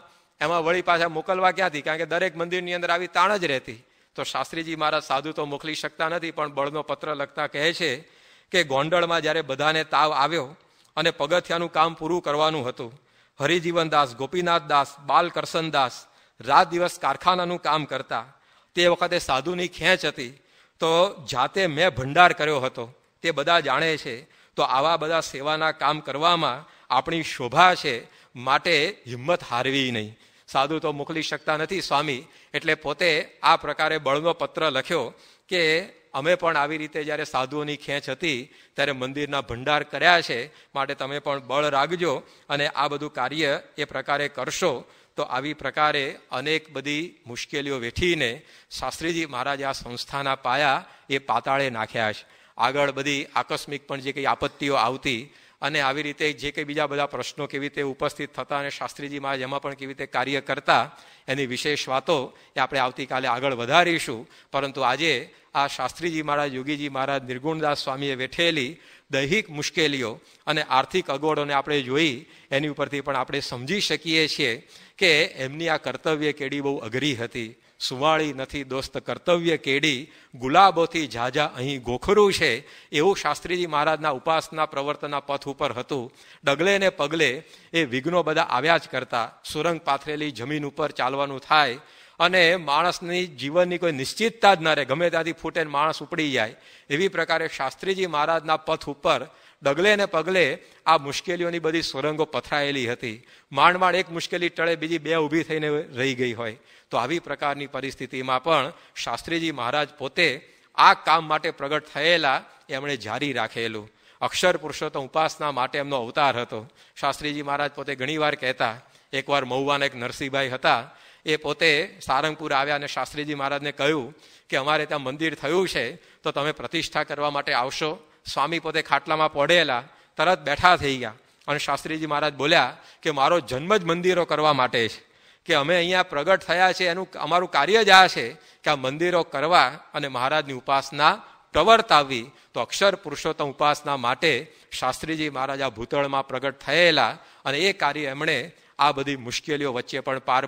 એમાં વળી પાછા મોકલવા ક્યાંથી કારણ કે દરેક મંદિરની અંદર આવી તાણ જ રહેતી તો શાસ્ત્રીજી મારા સાધુ તો મોકલી શકતા નથી પણ બળનો પત્ર લખતા કહે છે કે ગોંડળમાં જ્યારે બધાને તાવ આવ્યો અને પગથિયાનું કામ પૂરું કરવાનું હતું હરિજીવનદાસ ગોપીનાથદાસ બાલકરસનદાસ રાત દિવસ કારખાનાનું કામ કરતા તે વખતે સાધુની ખેંચ હતી તો જાતે મેં ભંડાર કર્યો હતો તે બધા જાણે છે તો આવા બધા સેવાના કામ કરવામાં આપણી શોભા છે માટે હિંમત હારવી નહીં સાધુ તો મોકલી શકતા નથી સ્વામી એટલે પોતે આ પ્રકારે બળનો પત્ર લખ્યો કે અમે પણ આવી રીતે જ્યારે સાધુઓની ખેંચ હતી ત્યારે મંદિરના ભંડાર કર્યા છે માટે તમે પણ બળ રાખજો અને આ બધું કાર્ય એ પ્રકારે કરશો તો આવી પ્રકારે અનેક બધી મુશ્કેલીઓ વેઠીને શાસ્ત્રીજી મહારાજ આ સંસ્થાના પાયા એ પાતાળે નાખ્યા છે આગળ બધી આકસ્મિક પણ જે કંઈ આપત્તિઓ આવતી અને આવી રીતે જે કંઈ બીજા બધા પ્રશ્નો કેવી રીતે ઉપસ્થિત થતા અને શાસ્ત્રીજી મહારાજ એમાં પણ કેવી રીતે કાર્ય કરતા એની વિશેષ વાતો એ આપણે આવતીકાલે આગળ વધારીશું પરંતુ આજે આ શાસ્ત્રીજી મહારાજ યોગીજી મહારાજ નિર્ગુણદાસ સ્વામીએ વેઠેલી દૈહિક મુશ્કેલીઓ અને આર્થિક અગવડોને આપણે જોઈ એની ઉપરથી પણ આપણે સમજી શકીએ છીએ કે એમની આ કર્તવ્ય કેડી બહુ અઘરી હતી સુવાળી નથી દોસ્ત કર્તવ્ય કેડી ગુલાબોથી ઝાઝા અહીં ગોખરું છે એવું શાસ્ત્રીજી મહારાજના ઉપાસના પ્રવર્તના પથ ઉપર હતું ડગલે ને પગલે એ વિઘ્નો બધા આવ્યા જ કરતા સુરંગ પાથરેલી જમીન ઉપર ચાલવાનું થાય અને માણસની જીવનની કોઈ નિશ્ચિતતા જ ન રહે ગમે ત્યાંથી ફૂટે માણસ ઉપડી જાય એવી પ્રકારે શાસ્ત્રીજી મહારાજના પથ ઉપર ડગલે ને પગલે આ મુશ્કેલીઓની બધી સુરંગો પથરાયેલી હતી માંડ માંડ એક મુશ્કેલી ટળે બીજી બે ઊભી થઈને રહી ગઈ હોય તો આવી પ્રકારની પરિસ્થિતિમાં પણ શાસ્ત્રીજી મહારાજ પોતે આ કામ માટે પ્રગટ થયેલા એમણે જારી રાખેલું અક્ષર પુરુષોત્તમ ઉપાસના માટે એમનો અવતાર હતો શાસ્ત્રીજી મહારાજ પોતે ઘણીવાર કહેતા એકવાર મહુવાના એક નરસિંહભાઈ હતા એ પોતે સારંગપુર આવ્યા અને શાસ્ત્રીજી મહારાજને કહ્યું કે અમારે ત્યાં મંદિર થયું છે તો તમે પ્રતિષ્ઠા કરવા માટે આવશો સ્વામી પોતે ખાટલામાં પડેલા તરત બેઠા થઈ ગયા અને શાસ્ત્રીજી મહારાજ બોલ્યા કે મારો જન્મ જ મંદિરો કરવા માટે છે કે અમે અહીંયા પ્રગટ થયા છે એનું અમારું કાર્ય જ આ છે કે આ મંદિરો કરવા અને મહારાજની ઉપાસના પ્રવર્તાવી તો અક્ષર પુરુષોત્તમ ઉપાસના માટે શાસ્ત્રીજી મહારાજ આ ભૂતળમાં પ્રગટ થયેલા અને એ કાર્ય એમણે આ બધી મુશ્કેલીઓ વચ્ચે પણ પાર